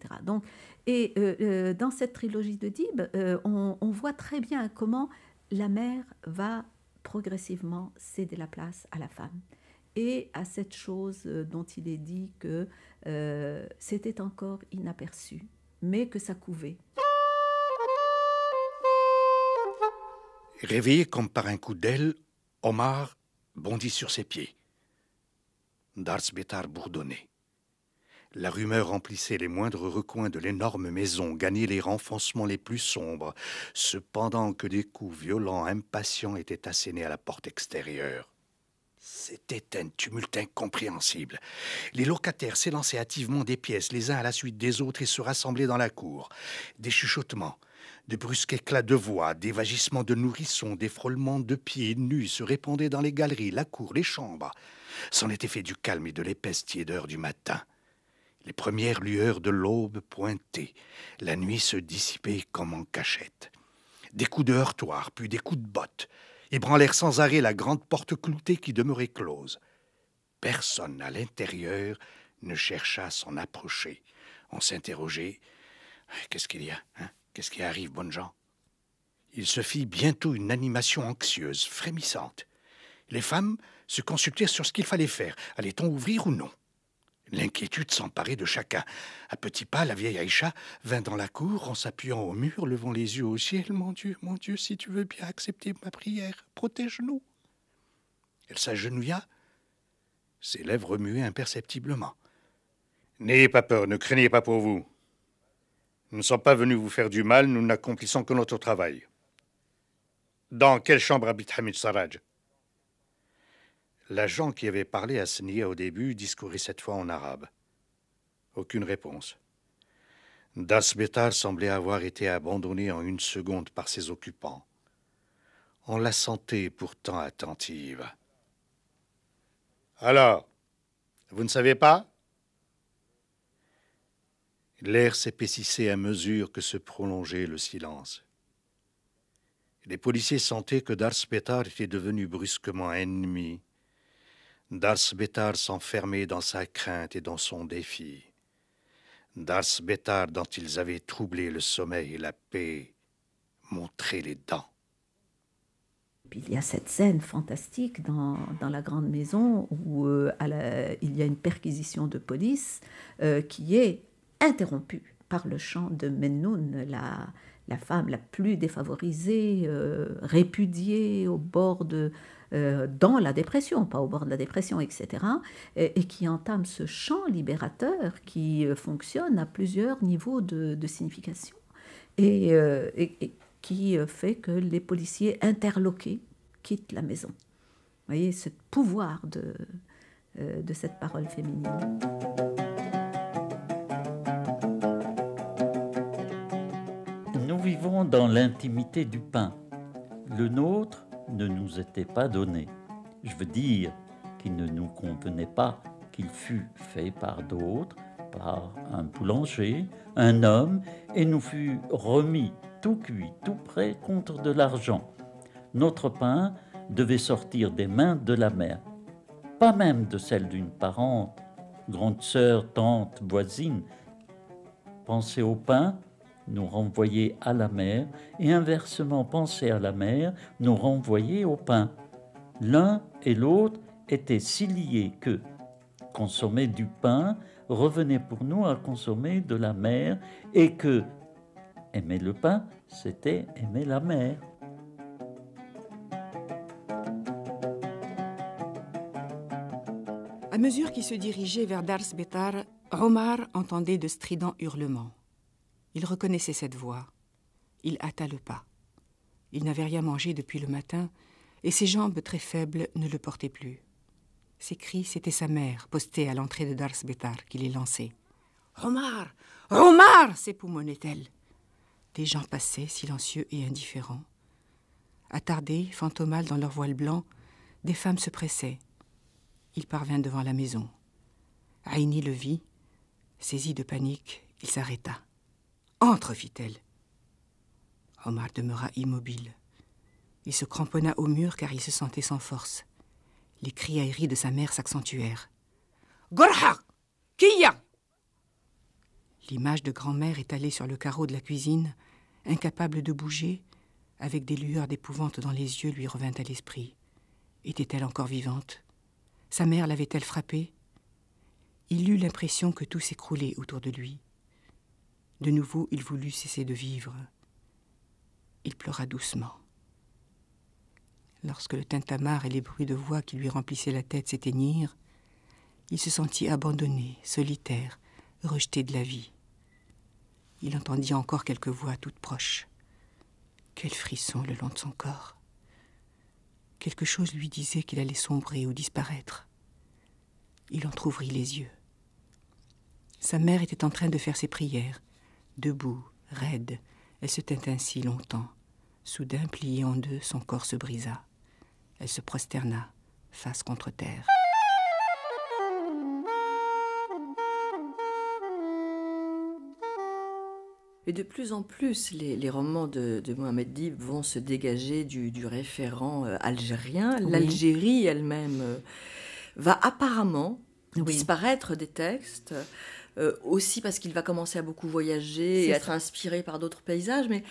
et dans cette trilogie de Dib, on voit très bien comment la mère va progressivement céder la place à la femme et à cette chose euh, dont il est dit que euh, c'était encore inaperçu, mais que ça couvait. Réveillé comme par un coup d'aile, Omar bondit sur ses pieds. Dars bourdonnait. La rumeur remplissait les moindres recoins de l'énorme maison, gagnait les renfoncements les plus sombres, cependant que des coups violents, impatients étaient assénés à la porte extérieure. C'était un tumulte incompréhensible. Les locataires s'élançaient hâtivement des pièces, les uns à la suite des autres, et se rassemblaient dans la cour. Des chuchotements, de brusques éclats de voix, des vagissements de nourrissons, des frôlements de pieds nus se répandaient dans les galeries, la cour, les chambres. C'en était fait du calme et de l'épaisse tiédeur du matin. Les premières lueurs de l'aube pointaient, la nuit se dissipait comme en cachette. Des coups de heurtoir, puis des coups de bottes ébranlèrent sans arrêt la grande porte cloutée qui demeurait close. Personne à l'intérieur ne chercha à s'en approcher. On s'interrogeait. Eh, qu'est-ce qu'il y a hein? Qu'est-ce qui arrive, bonnes gens Il se fit bientôt une animation anxieuse, frémissante. Les femmes se consultèrent sur ce qu'il fallait faire. Allait-on ouvrir ou non L'inquiétude s'emparait de chacun. À petits pas, la vieille Aïcha vint dans la cour en s'appuyant au mur, levant les yeux au ciel. Mon Dieu, mon Dieu, si tu veux bien accepter ma prière, protège-nous. Elle s'agenouilla. Ses lèvres remuaient imperceptiblement. N'ayez pas peur, ne craignez pas pour vous. Nous ne sommes pas venus vous faire du mal, nous n'accomplissons que notre travail. Dans quelle chambre habite Hamid Saraj L'agent qui avait parlé à Snya au début discourait cette fois en arabe. Aucune réponse. Das semblait avoir été abandonné en une seconde par ses occupants. On la sentait pourtant attentive. Alors, vous ne savez pas L'air s'épaississait à mesure que se prolongeait le silence. Les policiers sentaient que Dars était devenu brusquement ennemi Dars s'enfermait dans sa crainte et dans son défi. Dars dont ils avaient troublé le sommeil et la paix, montrait les dents. il y a cette scène fantastique dans, la grande maison où euh, il y a une perquisition de police euh, qui est interrompue par le chant de Mennoun, la, femme la plus défavorisée, euh, répudiée au bord de, euh, dans la dépression, pas au bord de la dépression, etc., et, qui entame ce champ libérateur qui euh, fonctionne à plusieurs niveaux de, de signification et, euh, qui fait que les policiers interloqués quittent la maison. Vous voyez ce pouvoir de, de cette parole féminine. Nous vivons dans l'intimité du pain, le nôtre ne nous était pas donné. Je veux dire qu'il ne nous convenait pas qu'il fût fait par d'autres, par un boulanger, un homme, et nous fut remis tout cuit, tout prêt contre de l'argent. Notre pain devait sortir des mains de la mère, pas même de celle d'une parente, grande sœur, tante, voisine. Pensez au pain nous renvoyait à la mer, et inversement, penser à la mer nous renvoyait au pain. L'un et l'autre étaient si liés que consommer du pain revenait pour nous à consommer de la mer, et que aimer le pain, c'était aimer la mer. À mesure qu'il se dirigeait vers Dars Romar entendait de stridents hurlements. Il reconnaissait cette voix. Il hâta le pas. Il n'avait rien mangé depuis le matin, et ses jambes très faibles ne le portaient plus. Ses cris, c'était sa mère, postée à l'entrée de Dars qui les lançait. Omar Omar s'époumonnait-elle. Des gens passaient, silencieux et indifférents. Attardés, fantomales dans leur voile blanc, des femmes se pressaient. Il parvint devant la maison. Aïni le vit. Saisi de panique, il s'arrêta. Entre, fit-elle. Omar demeura immobile. Il se cramponna au mur car il se sentait sans force. Les criailleries de sa mère s'accentuèrent. Gorha Kia L'image de grand-mère étalée sur le carreau de la cuisine, incapable de bouger, avec des lueurs d'épouvante dans les yeux, lui revint à l'esprit. Était-elle encore vivante Sa mère l'avait-elle frappée Il eut l'impression que tout s'écroulait autour de lui. De nouveau, il voulut cesser de vivre. Il pleura doucement. Lorsque le tintamarre et les bruits de voix qui lui remplissaient la tête s'éteignirent, il se sentit abandonné, solitaire, rejeté de la vie. Il entendit encore quelques voix toutes proches. Quel frisson le long de son corps. Quelque chose lui disait qu'il allait sombrer ou disparaître. Il entr'ouvrit les yeux. Sa mère était en train de faire ses prières debout, raide. Elle se tint ainsi longtemps. Soudain, pliée en deux, son corps se brisa. Elle se prosterna, face contre terre. Et de plus en plus, les, romans de, de, Mohamed Dib vont se dégager du, référent euh, algérien. L'Algérie elle-même euh, va apparemment disparaître des textes. Euh, aussi parce qu'il va commencer à beaucoup voyager et être inspiré par d'autres paysages. Mais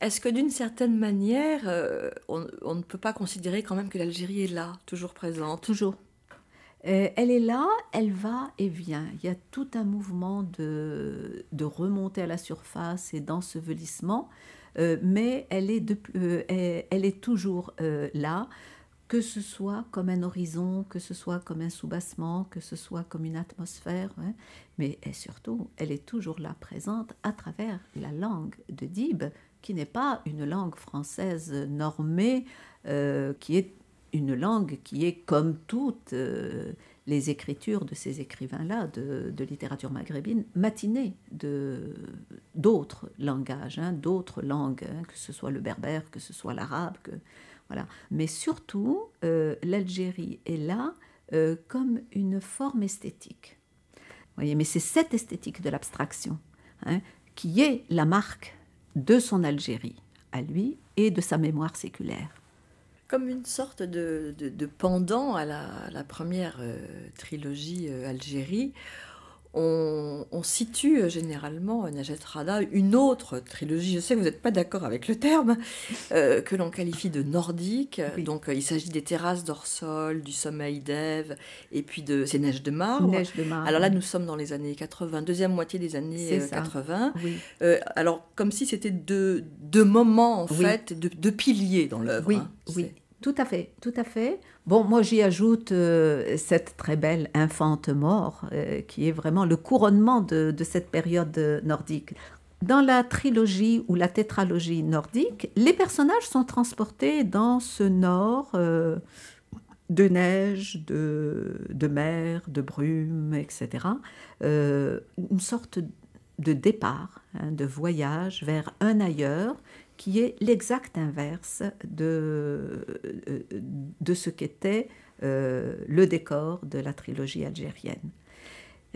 est-ce que d'une certaine manière, euh, on, ne peut pas considérer quand même que l'Algérie est là, toujours présente Toujours. Euh, elle est là, elle va et vient. Il y a tout un mouvement de, de remontée à la surface et d'ensevelissement, mais elle est, elle, est toujours là que ce soit comme un horizon, que ce soit comme un soubassement, que ce soit comme une atmosphère, hein, mais surtout, elle est toujours là présente à travers la langue de Dib, qui n'est pas une langue française normée, euh, qui est une langue qui est comme toutes euh, les écritures de ces écrivains-là de, littérature maghrébine, matinée de d'autres langages, hein, d'autres langues, hein, que ce soit le berbère, que ce soit l'arabe, que mais surtout, euh, l'Algérie est là euh, comme une forme esthétique. voyez, mais c'est cette esthétique de l'abstraction hein, qui est la marque de son Algérie à lui et de sa mémoire séculaire comme une sorte de, pendant à la, première euh, trilogie Algérie on, situe euh, généralement euh, Najat Rada, une autre trilogie, je sais que vous n'êtes pas d'accord avec le terme, euh, que l'on qualifie de nordique. Donc il s'agit des terrasses d'Orsol, du sommeil d'Ève, et puis de ces neiges de marbre. Alors là, nous sommes dans les années 80, deuxième moitié des années 80. alors comme si c'était deux, deux moments, en fait, deux, piliers dans l'œuvre. Oui, hein. oui. Tout à fait, tout à fait. Bon, moi j'y ajoute euh, cette très belle infante mort, euh, qui est vraiment le couronnement de, cette période nordique. Dans la trilogie ou la tétralogie nordique, les personnages sont transportés dans ce nord euh, de neige, de, mer, de brume, etc. une sorte de départ, hein, de voyage vers un ailleurs qui est l'exact inverse de, euh, ce qu'était euh, le décor de la trilogie algérienne.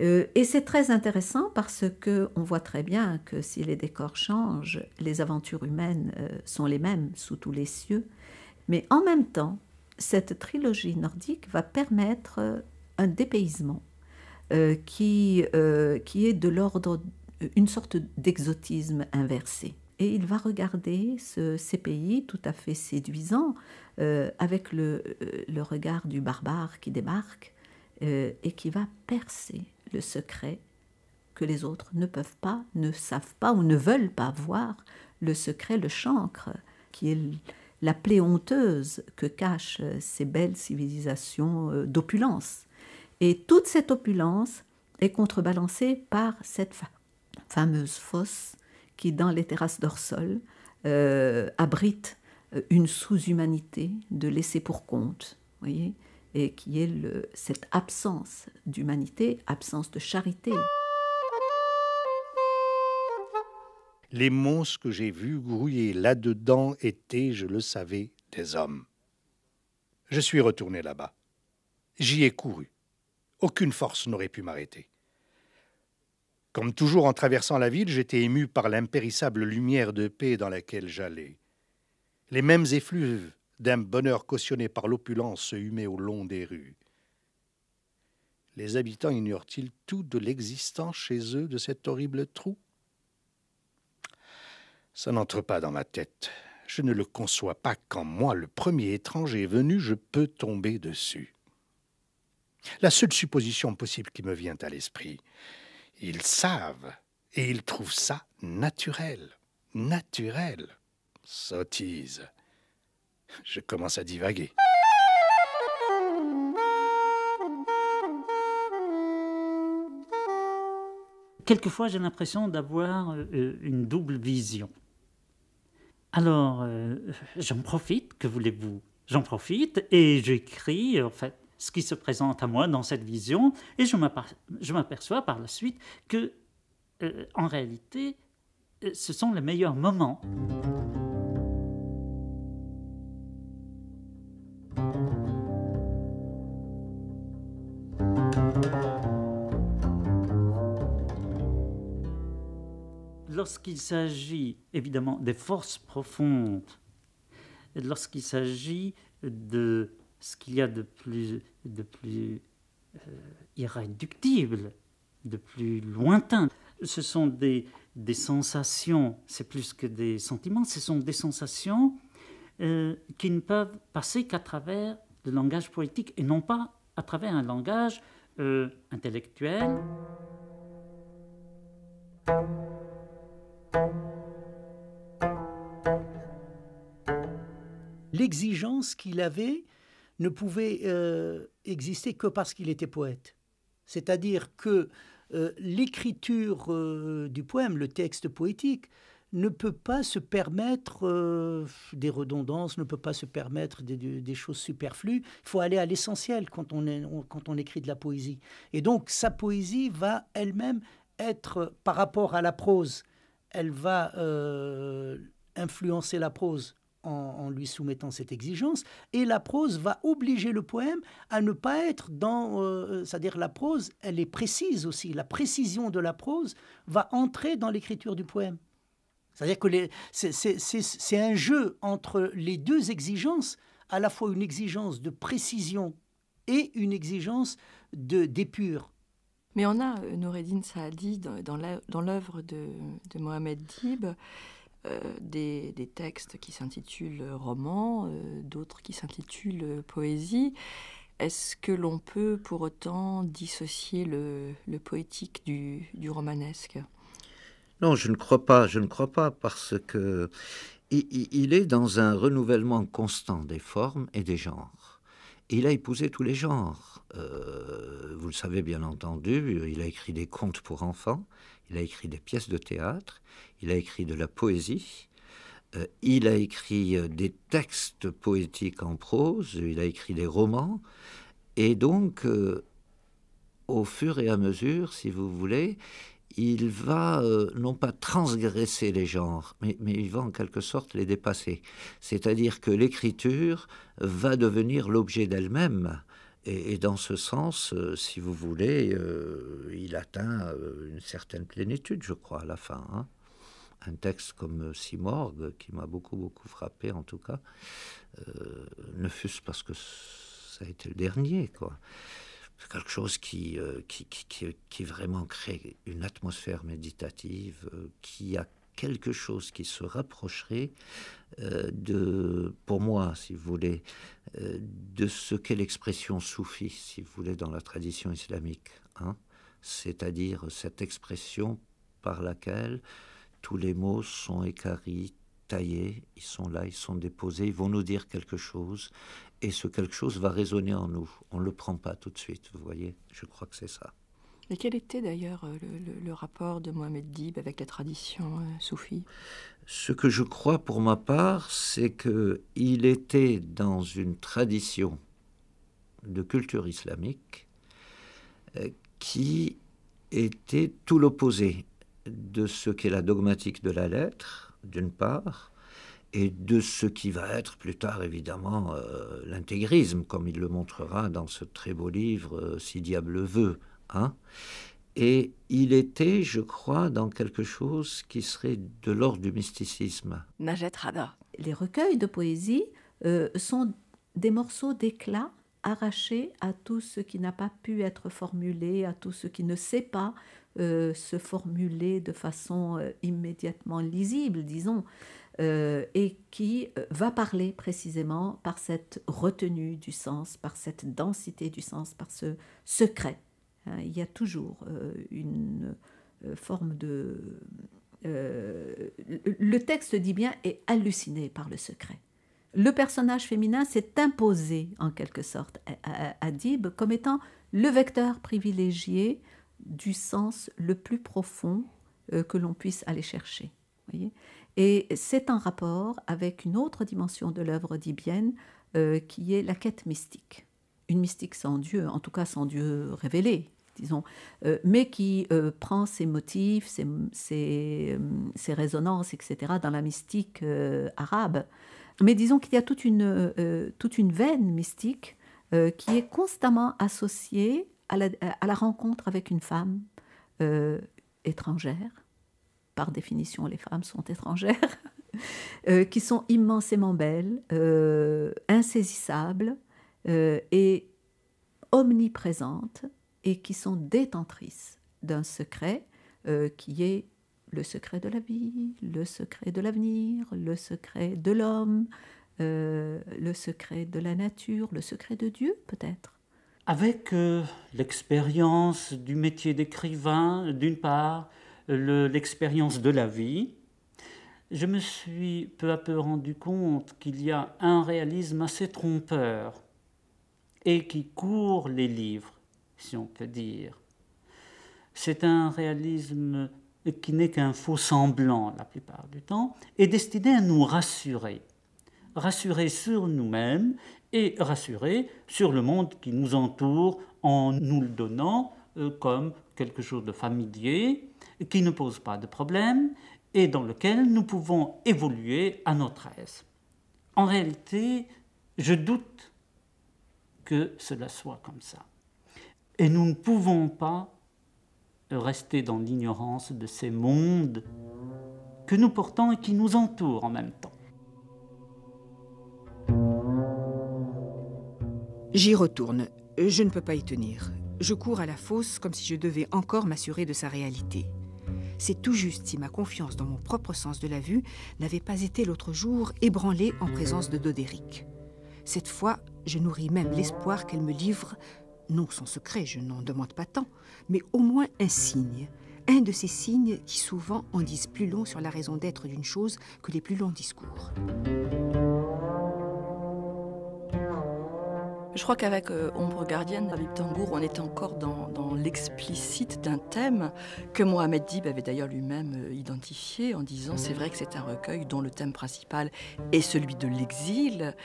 Euh, et c'est très intéressant parce que on voit très bien que si les décors changent, les aventures humaines sont les mêmes sous tous les cieux. Mais en même temps, cette trilogie nordique va permettre un dépaysement qui, qui est de l'ordre une sorte d'exotisme inversé et il va regarder ces pays tout à fait séduisants euh, avec euh, le, regard du barbare qui débarque euh, et qui va percer le secret que les autres ne peuvent pas, ne savent pas ou ne veulent pas voir, le secret, le chancre, qui est la plaie honteuse que cachent ces belles civilisations d'opulence. Et toute cette opulence est contrebalancée par cette fameuse fosse qui, dans les terrasses d'Orsol, euh, abrite euh, une sous-humanité de laisser pour compte, voyez, et qui est cette absence d'humanité, absence de charité. Les monstres que j'ai vus grouiller là-dedans étaient, je le savais, des hommes. Je suis retourné là-bas. J'y ai couru. Aucune force n'aurait pu m'arrêter. Comme toujours en traversant la ville, j'étais ému par l'impérissable lumière de paix dans laquelle j'allais. Les mêmes effluves d'un bonheur cautionné par l'opulence se humaient au long des rues. Les habitants ignorent-ils tout de l'existence chez eux de cet horrible trou Ça n'entre pas dans ma tête. Je ne le conçois pas quand moi, le premier étranger venu, je peux tomber dessus. La seule supposition possible qui me vient à l'esprit, ils savent et ils trouvent ça naturel. Naturel. Sottise. Je commence à divaguer. Quelquefois, j'ai l'impression d'avoir euh, une double vision. Alors, euh, j'en profite, que voulez-vous J'en profite et j'écris, en fait, ce qui se présente à moi dans cette vision, et je m'aperçois par la suite que, euh, en réalité, euh, ce sont les meilleurs moments. Lorsqu'il s'agit évidemment des forces profondes, lorsqu'il s'agit de ce qu'il y a de plus, de plus euh, irréductible, de plus lointain. Ce sont des, sensations, c'est plus que des sentiments, ce sont des sensations euh, qui ne peuvent passer qu'à travers le langage poétique et non pas à travers un langage euh, intellectuel. L'exigence qu'il avait ne pouvait euh, exister que parce qu'il était poète. C'est-à-dire que euh, l'écriture euh, du poème, le texte poétique, ne peut pas se permettre des redondances, ne peut pas se permettre des, choses superflues. Il faut aller à l'essentiel quand on écrit de la poésie. Et donc sa poésie va elle-même être, par rapport à la prose, elle va influencer la prose en, lui soumettant cette exigence, et la prose va obliger le poème à ne pas être dans... Euh, euh, c'est-à-dire la prose, elle est précise aussi, la précision de la prose va entrer dans l'écriture du poème. C'est-à-dire que c'est un jeu entre les deux exigences, à la fois une exigence de précision et une exigence de d'épure. Mais on a, euh, Noureddin Saadi, dans, dans l'œuvre de, de Mohamed Dib, euh, des, textes qui s'intitulent romans, euh, d'autres qui s'intitulent poésie. Est-ce que l'on peut pour autant dissocier le, poétique du, romanesque Non, je ne crois pas, je ne crois pas parce que il, est dans un renouvellement constant des formes et des genres. Il a épousé tous les genres. Euh, vous le savez bien entendu, il a écrit des contes pour enfants, il a écrit des pièces de théâtre, il a écrit de la poésie, euh, il a écrit euh, des textes poétiques en prose, il a écrit des romans. Et donc, euh, au fur et à mesure, si vous voulez, il va non pas transgresser les genres, mais, il va en quelque sorte les dépasser. C'est-à-dire que l'écriture va devenir l'objet d'elle-même et, dans ce sens, euh, si vous voulez, euh, il atteint euh, une certaine plénitude, je crois, à la fin. Hein. Un texte comme Simorgue, qui m'a beaucoup, beaucoup frappé, en tout cas, ne fût-ce parce que ça a été le dernier, quoi. Quelque chose qui, qui, qui, qui, vraiment crée une atmosphère méditative, qui a quelque chose qui se rapprocherait euh, de, pour moi, si vous voulez, euh, de ce qu'est l'expression soufie, si vous voulez, dans la tradition islamique. Hein C'est-à-dire cette expression par laquelle tous les mots sont écaris, taillés, ils sont là, ils sont déposés, ils vont nous dire quelque chose, et ce quelque chose va résonner en nous. On ne le prend pas tout de suite, vous voyez, je crois que c'est ça. Et quel était d'ailleurs euh, le, rapport de Mohamed Dib avec la tradition soufi? Euh, soufie Ce que je crois pour ma part, c'est qu'il était dans une tradition de culture islamique euh, qui était tout l'opposé de ce qu'est la dogmatique de la lettre, d'une part, et de ce qui va être plus tard, évidemment, l'intégrisme, comme il le montrera dans ce très beau livre, Si diable veut et il était, je crois, dans quelque chose qui serait de l'ordre du mysticisme. Les recueils de poésie euh, sont des morceaux d'éclat arrachés à tout ce qui n'a pas pu être formulé, à tout ce qui ne sait pas euh, se formuler de façon euh, immédiatement lisible, disons, et qui va parler précisément par cette retenue du sens, par cette densité du sens, par ce secret Hein, il y a toujours euh, une euh, forme de... Euh, le texte dit bien est halluciné par le secret. Le personnage féminin s'est imposé en quelque sorte à, Dib comme étant le vecteur privilégié du sens le plus profond que l'on puisse aller chercher. et c'est en rapport avec une autre dimension de l'œuvre d'Ibienne qui est la quête mystique. Une mystique sans Dieu, en tout cas sans Dieu révélé, disons, euh, mais qui euh, prend ses motifs, ses, euh, résonances, etc., dans la mystique arabe. Mais disons qu'il y a toute une, toute une veine mystique qui est constamment associée à la, rencontre avec une femme étrangère. Par définition, les femmes sont étrangères. qui sont immensément belles, insaisissables et omniprésentes et qui sont détentrices d'un secret euh, qui est le secret de la vie, le secret de l'avenir, le secret de l'homme, euh, le secret de la nature, le secret de Dieu peut-être. Avec euh, l'expérience du métier d'écrivain, d'une part, l'expérience de la vie, je me suis peu à peu rendu compte qu'il y a un réalisme assez trompeur et qui court les livres si on peut dire. C'est un réalisme qui n'est qu'un faux semblant la plupart du temps, et destiné à nous rassurer. Rassurer sur nous-mêmes et rassurer sur le monde qui nous entoure en nous le donnant euh, comme quelque chose de familier, qui ne pose pas de problème et dans lequel nous pouvons évoluer à notre aise. En réalité, je doute que cela soit comme ça. Et nous ne pouvons pas rester dans l'ignorance de ces mondes que nous portons et qui nous entourent en même temps. J'y retourne. Je ne peux pas y tenir. Je cours à la fosse comme si je devais encore m'assurer de sa réalité. C'est tout juste si ma confiance dans mon propre sens de la vue n'avait pas été l'autre jour ébranlée en présence de Dodéric. Cette fois, je nourris même l'espoir qu'elle me livre non son secret, je n'en demande pas tant, mais au moins un signe, un de ces signes qui souvent en disent plus long sur la raison d'être d'une chose que les plus longs discours. Je crois qu'avec euh, Ombre Gardienne, Habib Tangour, on est encore dans, l'explicite d'un thème que Mohamed Dib avait d'ailleurs lui-même euh, identifié en disant c'est vrai que c'est un recueil dont le thème principal est celui de l'exil,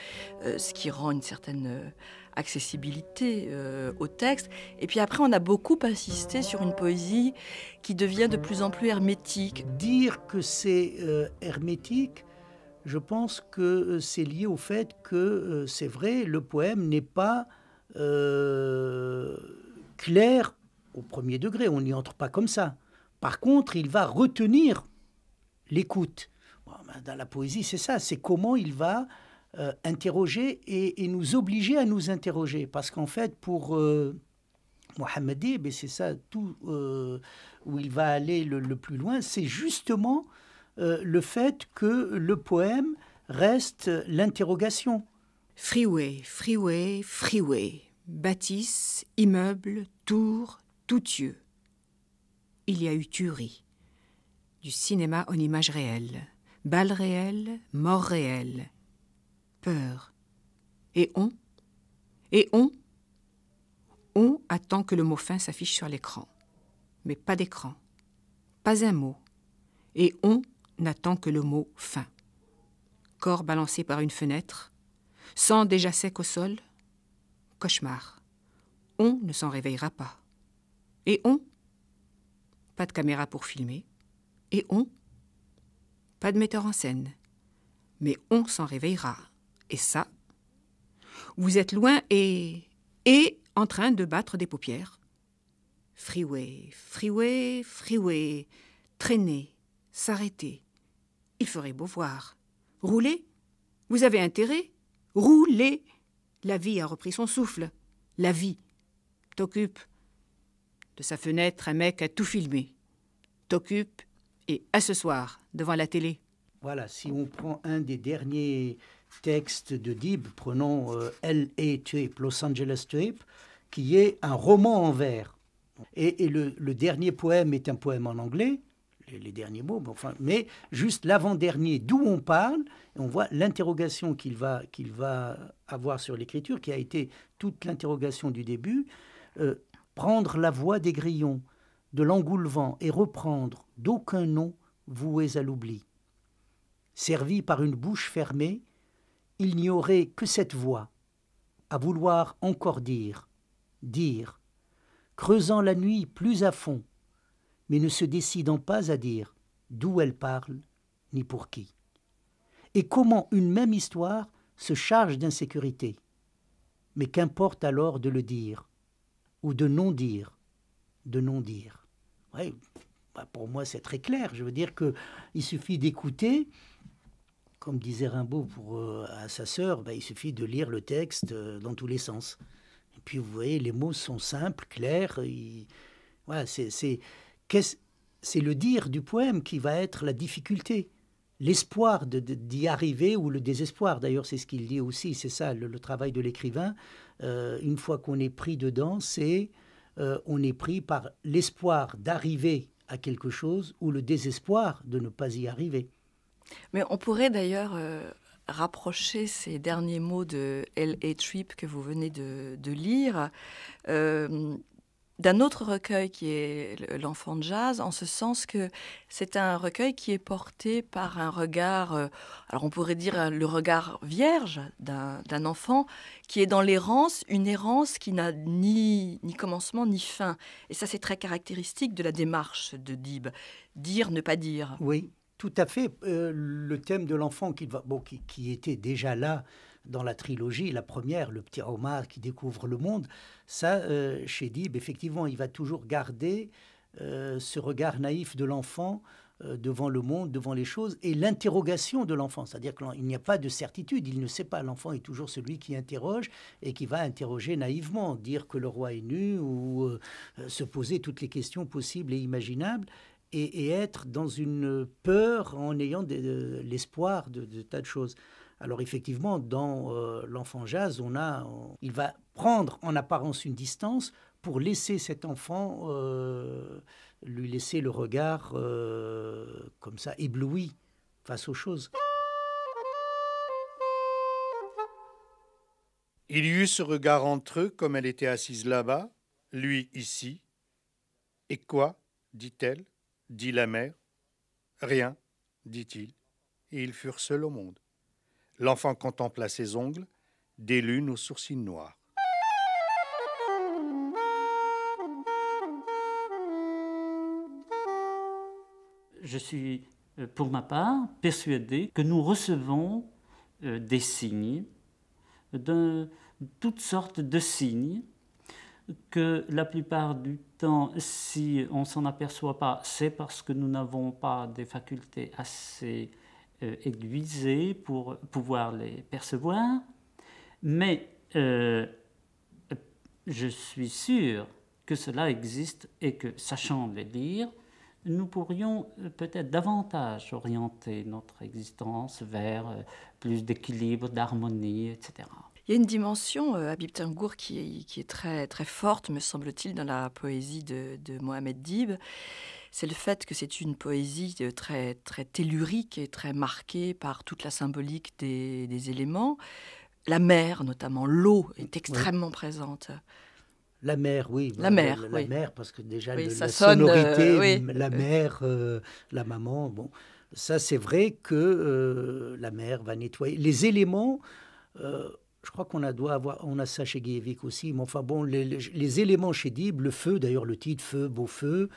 euh, ce qui rend une certaine accessibilité euh, au texte. Et puis après, on a beaucoup insisté sur une poésie qui devient de plus en plus hermétique. Dire que c'est euh, hermétique, je pense que euh, c'est lié au fait que, c'est vrai, le poème n'est pas clair au premier degré, on n'y entre pas comme ça. Par contre, il va retenir l'écoute. Ben, dans la poésie, c'est ça, c'est comment il va euh, interroger et, nous obliger à nous interroger. Parce qu'en fait, pour euh, Mohammadi, c'est ça tout euh, où il va aller le, plus loin, c'est justement euh, le fait que le poème reste l'interrogation. Freeway, freeway, freeway. Bâtisse, immeuble, tour, tout yeux Il y a eu tuerie. Du cinéma en image réelle Balles réel mort réelles peur. Et on Et on On attend que le mot fin s'affiche sur l'écran. Mais pas d'écran. Pas un mot. Et on n'attend que le mot fin. Corps balancé par une fenêtre. Sang déjà sec au sol. Cauchemar. On ne s'en réveillera pas. Et on Pas de caméra pour filmer. Et on Pas de metteur en scène. Mais on s'en réveillera et ça. Vous êtes loin et. et en train de battre des paupières. Freeway, freeway, freeway. Traîner, s'arrêter. Il ferait beau voir. Rouler Vous avez intérêt roulez. La vie a repris son souffle. La vie. T'occupe. De sa fenêtre, un mec a tout filmé. T'occupe et à ce soir, devant la télé. Voilà, si on prend un des derniers texte de Dib, prenons euh, L.A. Trip, Los Angeles Trip, qui est un roman en vers. Et, le, dernier poème est un poème en anglais, les, derniers mots, mais, enfin, mais juste l'avant-dernier, d'où on parle, on voit l'interrogation qu'il va, qu'il va avoir sur l'écriture, qui a été toute l'interrogation du début, euh, prendre la voix des grillons, de l'engoulevent, et reprendre d'aucun nom voués à l'oubli. Servi par une bouche fermée, il n'y aurait que cette voix à vouloir encore dire, dire, creusant la nuit plus à fond, mais ne se décidant pas à dire d'où elle parle ni pour qui. Et comment une même histoire se charge d'insécurité. Mais qu'importe alors de le dire, ou de non dire, de non dire. Ouais, bah, pour moi c'est très clair, je veux dire qu'il suffit d'écouter comme disait Rimbaud pour, euh, à sa sœur, bah, il suffit de lire le texte euh, dans tous les sens. Et puis vous voyez, les mots sont simples, clairs. c'est le dire du poème qui va être la difficulté, l'espoir d'y arriver ou le désespoir. D'ailleurs, c'est ce qu'il dit aussi. C'est ça le, travail de l'écrivain. Euh, une fois qu'on est pris dedans, c'est on est pris par l'espoir d'arriver à quelque chose ou le désespoir de ne pas y arriver. Mais on pourrait d'ailleurs euh, rapprocher ces derniers mots de L.A. Tripp que vous venez de, lire euh, d'un autre recueil qui est L'enfant de jazz, en ce sens que c'est un recueil qui est porté par un regard, euh, alors on pourrait dire le regard vierge d'un enfant qui est dans l'errance, une errance qui n'a ni, ni commencement ni fin. Et ça c'est très caractéristique de la démarche de Dib, dire, ne pas dire. Oui, tout à fait. Euh, le thème de l'enfant qui, bon, qui, était déjà là dans la trilogie, la première, le petit Omar qui découvre le monde, ça, euh, chez Dib, effectivement, il va toujours garder euh, ce regard naïf de l'enfant devant le monde, devant les choses, et l'interrogation de l'enfant. C'est-à-dire qu'il n'y a pas de certitude, il ne sait pas. L'enfant est toujours celui qui interroge et qui va interroger naïvement, dire que le roi est nu ou se poser toutes les questions possibles et imaginables et, être dans une peur en ayant euh, de, l'espoir de, tas de choses. Alors effectivement, dans euh, l'enfant jazz, on a, il va prendre en apparence une distance pour laisser cet enfant, euh, lui laisser le regard comme ça ébloui face aux choses. Il y eut ce regard entre eux comme elle était assise là-bas, lui ici. Et quoi dit-elle dit la mère. Rien, dit-il, et ils furent seuls au monde. L'enfant contempla ses ongles, des lunes aux sourcils noirs. Je suis, euh, pour ma part, persuadé que nous recevons euh, des signes, de toutes sortes de signes, que la plupart du temps, si on s'en aperçoit pas, c'est parce que nous n'avons pas des facultés assez euh, aiguisées pour pouvoir les percevoir. Mais euh, je suis sûr que cela existe et que, sachant les lire, nous pourrions euh, peut-être davantage orienter notre existence vers plus d'équilibre, d'harmonie, etc. Il y a une dimension, euh, Habib Tengour, qui, est très, très forte, me semble-t-il, dans la poésie de, Mohamed Dib. C'est le fait que c'est une poésie euh, très, très tellurique et très marquée par toute la symbolique des, éléments. La mer, notamment, l'eau est extrêmement présente. La mer, oui. La mer, la, mer, parce que déjà la euh, sonorité, la mer, la maman, bon, ça c'est vrai que la mer va nettoyer. Les éléments je crois qu'on a, doit avoir, on a ça chez Guévic aussi, mais enfin bon, les, éléments chez Dib, le feu, d'ailleurs le titre, feu, beau feu,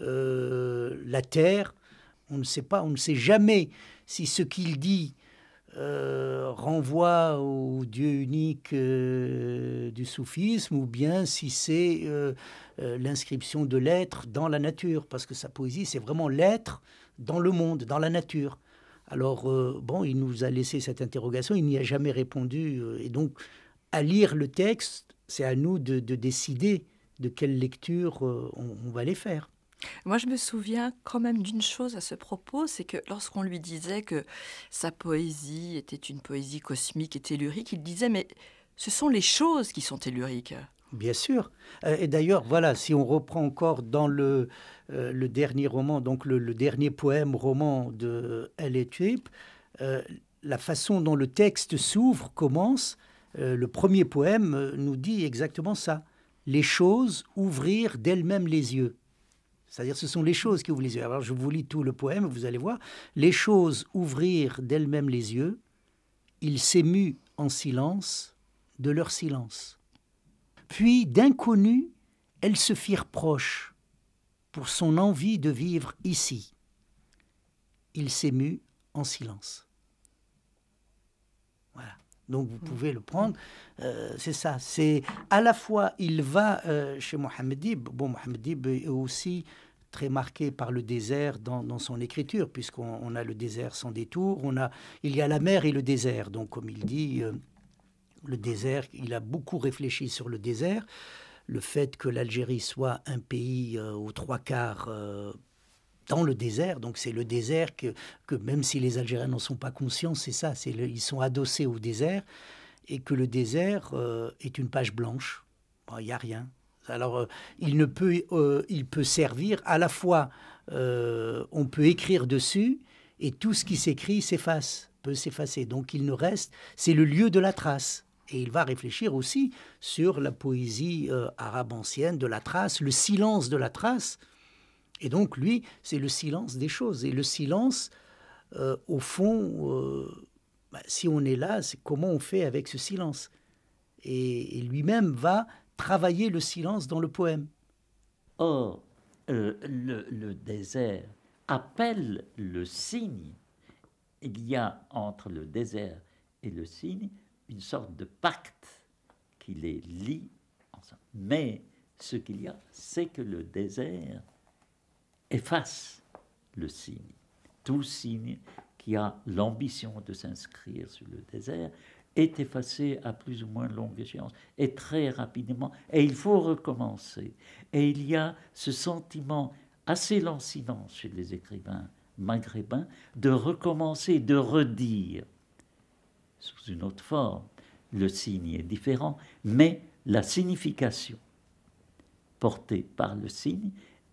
euh, la terre, on ne sait pas, on ne sait jamais si ce qu'il dit euh, renvoie au Dieu unique euh, du soufisme ou bien si c'est l'inscription de l'être dans la nature, parce que sa poésie, c'est vraiment l'être dans le monde, dans la nature. Alors, euh, bon, il nous a laissé cette interrogation, il n'y a jamais répondu. Euh, et donc, à lire le texte, c'est à nous de, décider de quelle lecture euh, on, on va les faire. Moi, je me souviens quand même d'une chose à ce propos, c'est que lorsqu'on lui disait que sa poésie était une poésie cosmique et tellurique, il disait, mais ce sont les choses qui sont telluriques. Bien sûr. Euh, et d'ailleurs, voilà, si on reprend encore dans le, euh, dernier roman, donc le, dernier poème roman de elle euh, la façon dont le texte s'ouvre commence, le premier poème nous dit exactement ça. Les choses ouvrir d'elles-mêmes les yeux. C'est-à-dire ce sont les choses qui ouvrent les yeux. Alors je vous lis tout le poème, vous allez voir. Les choses ouvrir d'elles-mêmes les yeux, il s'émuent en silence de leur silence. Puis, d'inconnu elles se firent proches pour son envie de vivre ici. Il s'émut en silence. Voilà. Donc vous hmm. pouvez le prendre. Euh, c'est ça. C'est à la fois, il va euh, chez Mohamed Dib. Bon, Mohamed Dib est aussi très marqué par le désert dans, son écriture, puisqu'on a le désert sans détour. On a, il y a la mer et le désert. Donc, comme il dit, euh, le désert, il a beaucoup réfléchi sur le désert. Le fait que l'Algérie soit un pays euh, aux trois quarts euh, dans le désert, donc c'est le désert que, même si les Algériens n'en sont pas conscients, c'est ça, c'est ils sont adossés au désert, et que le désert euh, est une page blanche. Il n'y a rien. Alors il, ne peut, il peut servir à la fois, on peut écrire dessus, et tout ce qui s'écrit s'efface, peut s'effacer. Donc il ne reste, c'est le lieu de la trace et il va réfléchir aussi sur la poésie euh, arabe ancienne de la trace, le silence de la trace. Et donc, lui, c'est le silence des choses. Et le silence, euh, au fond, euh, bah, si on est là, c'est comment on fait avec ce silence. Et, lui-même va travailler le silence dans le poème. Or, le, le, désert appelle le signe. Il y a entre le désert et le signe une sorte de pacte qui les lie ensemble. Mais ce qu'il y a, c'est que le désert efface le signe, tout signe qui a l'ambition de s'inscrire sur le désert est effacé à plus ou moins longue échéance et très rapidement, et il faut recommencer. Et il y a ce sentiment assez lancinant chez les écrivains maghrébins de recommencer, de redire sous une autre forme. Le signe est différent, mais la signification portée par le signe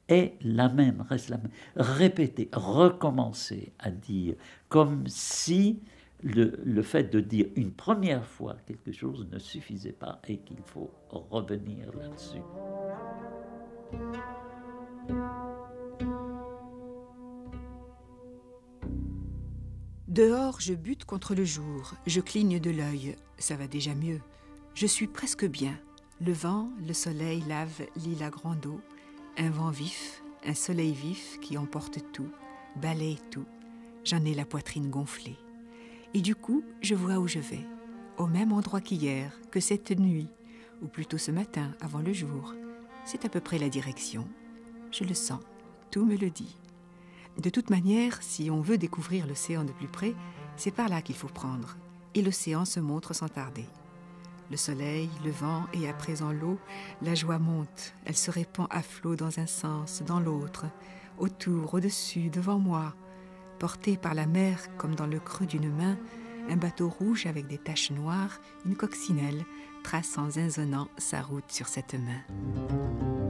est la même, reste la même. Répétez, recommencez à dire, comme si le, le, fait de dire une première fois quelque chose ne suffisait pas et qu'il faut revenir là-dessus. Dehors, je bute contre le jour, je cligne de l'œil, ça va déjà mieux. Je suis presque bien. Le vent, le soleil lave l'île à grande eau. Un vent vif, un soleil vif qui emporte tout, balaye tout. J'en ai la poitrine gonflée. Et du coup, je vois où je vais. Au même endroit qu'hier, que cette nuit, ou plutôt ce matin, avant le jour. C'est à peu près la direction. Je le sens, tout me le dit. De toute manière, si on veut découvrir l'océan de plus près, c'est par là qu'il faut prendre, et l'océan se montre sans tarder. Le soleil, le vent et à présent l'eau, la joie monte, elle se répand à flot dans un sens, dans l'autre, autour, au-dessus, devant moi. Porté par la mer comme dans le creux d'une main, un bateau rouge avec des taches noires, une coccinelle, traçant zinzonnant sa route sur cette main.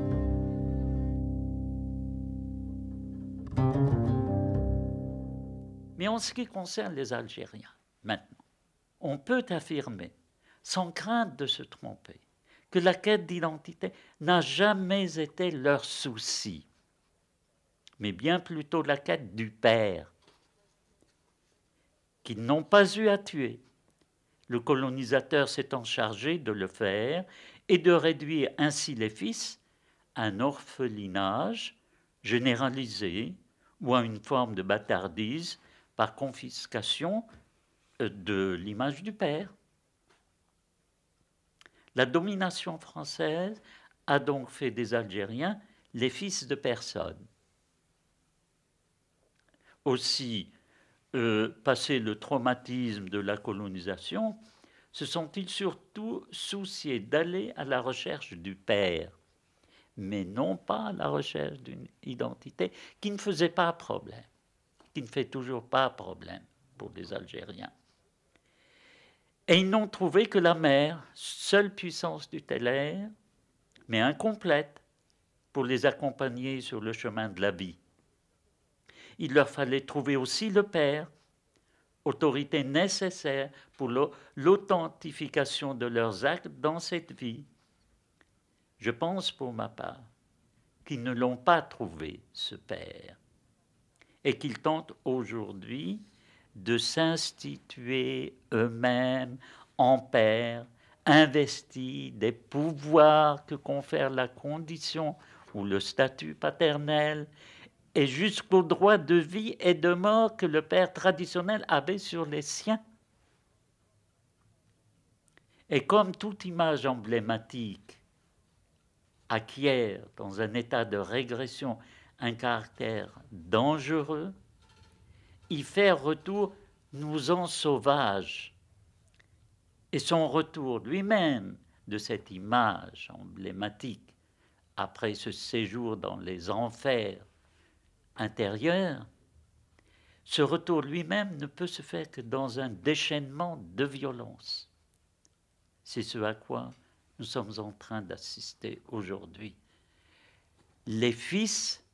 en ce qui concerne les Algériens, maintenant, on peut affirmer, sans crainte de se tromper, que la quête d'identité n'a jamais été leur souci, mais bien plutôt la quête du père, qu'ils n'ont pas eu à tuer. Le colonisateur s'étant chargé de le faire et de réduire ainsi les fils à un orphelinage généralisé ou à une forme de bâtardise par confiscation euh, de l'image du père. La domination française a donc fait des Algériens les fils de personne. Aussi, euh, passé le traumatisme de la colonisation, se sont-ils surtout souciés d'aller à la recherche du père, mais non pas à la recherche d'une identité qui ne faisait pas problème qui ne fait toujours pas problème pour les Algériens. Et ils n'ont trouvé que la mer, seule puissance du Air, mais incomplète, pour les accompagner sur le chemin de la vie. Il leur fallait trouver aussi le Père, autorité nécessaire pour l'authentification de leurs actes dans cette vie. Je pense pour ma part qu'ils ne l'ont pas trouvé, ce Père et qu'ils tentent aujourd'hui de s'instituer eux-mêmes en Père, investis des pouvoirs que confère la condition ou le statut paternel, et jusqu'au droit de vie et de mort que le père traditionnel avait sur les siens. Et comme toute image emblématique acquiert dans un état de régression un caractère dangereux, y faire retour nous en sauvage. Et son retour lui-même de cette image emblématique après ce séjour dans les enfers intérieurs, ce retour lui-même ne peut se faire que dans un déchaînement de violence. C'est ce à quoi nous sommes en train d'assister aujourd'hui. Les fils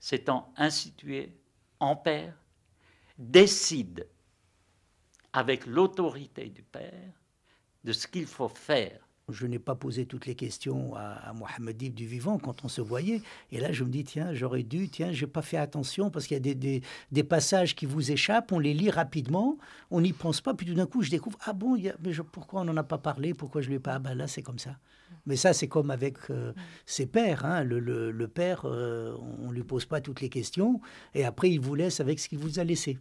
s'étant institué en Père, décide avec l'autorité du Père de ce qu'il faut faire je n'ai pas posé toutes les questions à, Mohamed Ibn du vivant quand on se voyait. Et là, je me dis, tiens, j'aurais dû, tiens, je n'ai pas fait attention parce qu'il y a des, passages qui vous échappent, on les lit rapidement, on n'y pense pas, puis tout d'un coup, je découvre, ah bon, y mais pourquoi on n'en a pas parlé, pourquoi je ne ai pas, ah ben là, c'est comme ça. Mais ça, c'est comme avec euh, ses pères. Hein, le, père, euh, on ne lui pose pas toutes les questions, et après, il vous laisse avec ce qu'il vous a laissé.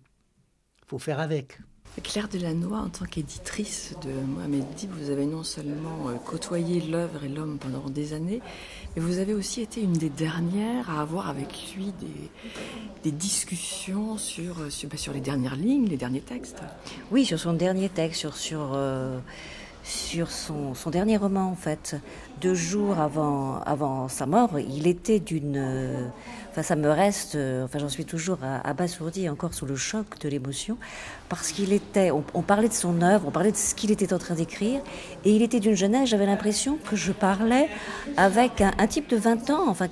faut faire avec. Claire Delannoy, en tant qu'éditrice de Mohamed Dib, vous avez non seulement euh, côtoyé l'œuvre et l'homme pendant des années, mais vous avez aussi été une des dernières à avoir avec lui des, discussions sur, euh, bah, sur, les dernières lignes, les derniers textes. Oui, sur son dernier texte, sur, sur euh, sur son, dernier roman en fait. Deux jours avant, sa mort, il était d'une... Euh, enfin ça me reste, euh, enfin j'en suis toujours abasourdie, encore sous le choc de l'émotion, parce qu'il était, on, parlait de son œuvre, on parlait de ce qu'il était en train d'écrire, et il était d'une jeunesse, j'avais l'impression que je parlais avec un, type de 20 ans, enfin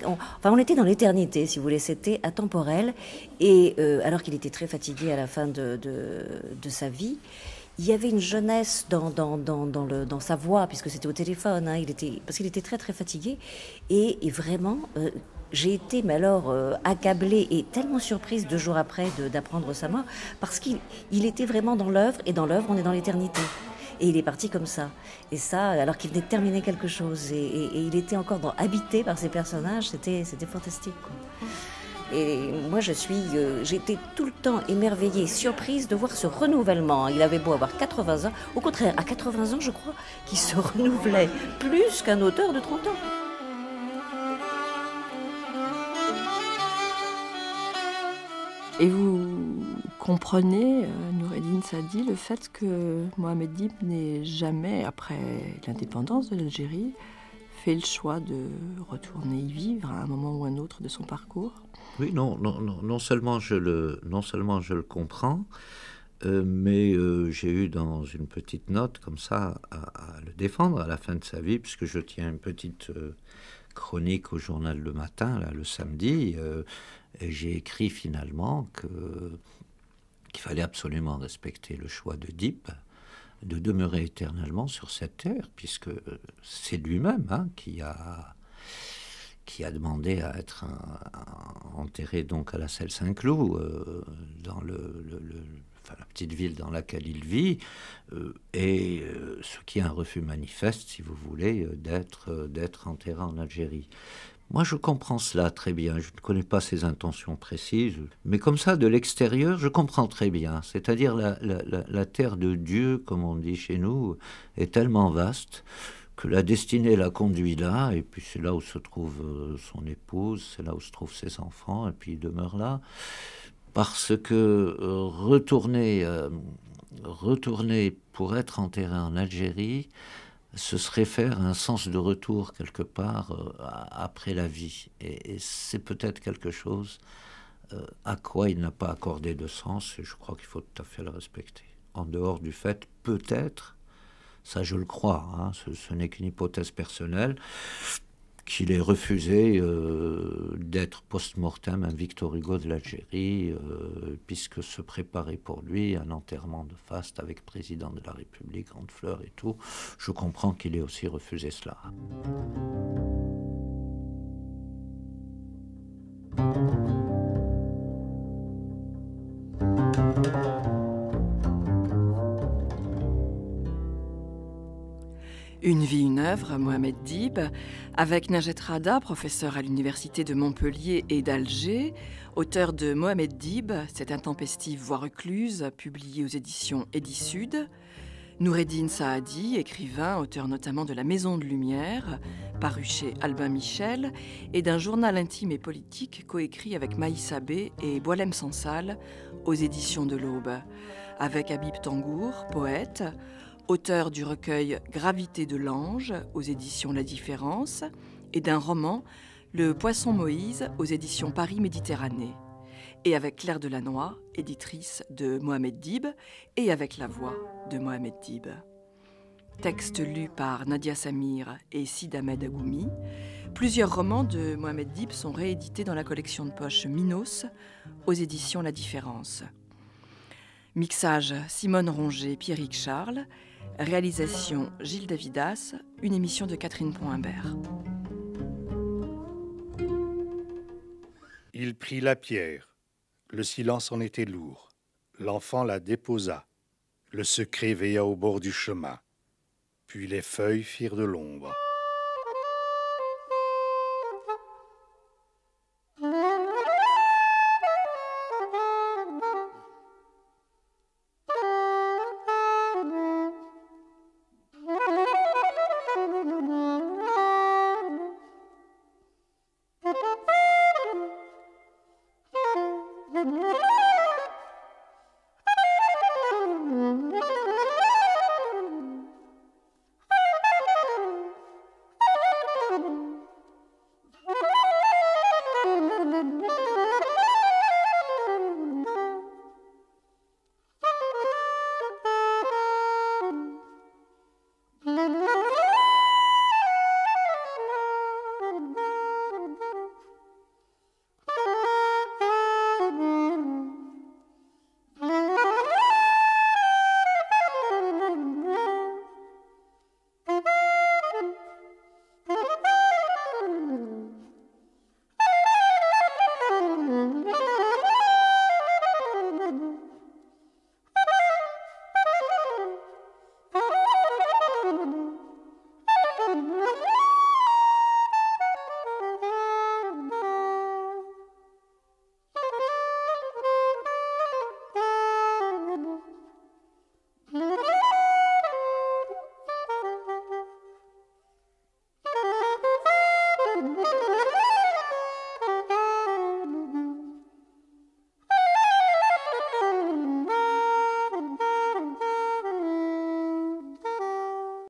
on, était dans l'éternité si vous voulez, c'était atemporel, et euh, alors qu'il était très fatigué à la fin de sa vie il y avait une jeunesse dans, dans, dans, le, dans sa voix, puisque c'était au téléphone, hein. il était, parce qu'il était très très fatigué. Et, vraiment, euh, j'ai été, mais alors, euh, accablée et tellement surprise deux jours après d'apprendre sa mort, parce qu'il il était vraiment dans l'œuvre, et dans l'œuvre, on est dans l'éternité. Et il est parti comme ça. Et ça, alors qu'il venait de terminer quelque chose, et, il était encore dans, habité par ses personnages, c'était fantastique. Et moi, je suis, euh, j'étais tout le temps émerveillée, surprise de voir ce renouvellement. Il avait beau avoir 80 ans, au contraire, à 80 ans, je crois, qu'il se renouvelait plus qu'un auteur de 30 ans. Et vous comprenez, euh, Noureddin Sadi, le fait que Mohamed Dib n'est jamais, après l'indépendance de l'Algérie, fait le choix de retourner y vivre à un moment ou un autre de son parcours. Oui, non, non, non, non seulement, je le, non seulement je le comprends, euh, mais euh, j'ai eu dans une petite note comme ça à, le défendre à la fin de sa vie, puisque je tiens une petite euh, chronique au journal le matin, là, le samedi, et j'ai écrit finalement que, qu'il fallait absolument respecter le choix de Deep, de demeurer éternellement sur cette terre, puisque euh, c'est lui-même hein, qui, a, qui a demandé à être enterré donc à la Selle Saint-Cloud, euh, dans le, la petite ville dans laquelle il vit, euh, et ce qui est un refus manifeste, si vous voulez, d'être d'être enterré en Algérie. Moi, je comprends cela très bien. Je ne connais pas ses intentions précises, mais comme ça, de l'extérieur, je comprends très bien. C'est-à-dire, la, terre de Dieu, comme on dit chez nous, est tellement vaste que la destinée la conduit là, et puis c'est là où se trouve euh, son épouse, c'est là où se trouvent ses enfants, et puis il demeure là. Parce que euh, retourner, euh, retourner pour être enterré en Algérie, ce serait faire un sens de retour quelque part euh, après la vie. Et, c'est peut-être quelque chose euh, à quoi il n'a pas accordé de sens, et je crois qu'il faut tout à fait le respecter. En dehors du fait, peut-être, ça je le crois, hein, ce n'est qu'une hypothèse personnelle, qu'il ait refusé euh, d'être post-mortem un Victor Hugo de l'Algérie, euh, puisque se préparait pour lui un enterrement de faste avec président de la République, grande fleur et tout. Je comprends qu'il ait aussi refusé cela. Une vie, une œuvre, Mohamed Dib, avec Najet Rada, professeur à l'université de Montpellier et d'Alger, auteur de Mohamed Dib, cette intempestive voix recluse, publiée aux éditions Sud, Noureddin Saadi, écrivain, auteur notamment de La Maison de Lumière, paru chez Albin Michel, et d'un journal intime et politique coécrit avec Maïssa B et Boilem Sansal aux éditions de l'Aube. Avec Habib Tangour, poète, auteur du recueil Gravité de l'ange aux éditions La Différence et d'un roman Le Poisson Moïse aux éditions Paris Méditerranée, et avec Claire Delannoy, éditrice de Mohamed Dib, et avec la voix de Mohamed Dib. Texte lu par Nadia Samir et Sid Ahmed Agoumi, plusieurs romans de Mohamed Dib sont réédités dans la collection de poche Minos aux éditions La Différence. Mixage Simone Ronger, Pierrick Charles Réalisation Gilles Davidas, une émission de Catherine Poinbert. Il prit la pierre. Le silence en était lourd. L'enfant la déposa. Le secret veilla au bord du chemin. Puis les feuilles firent de l'ombre.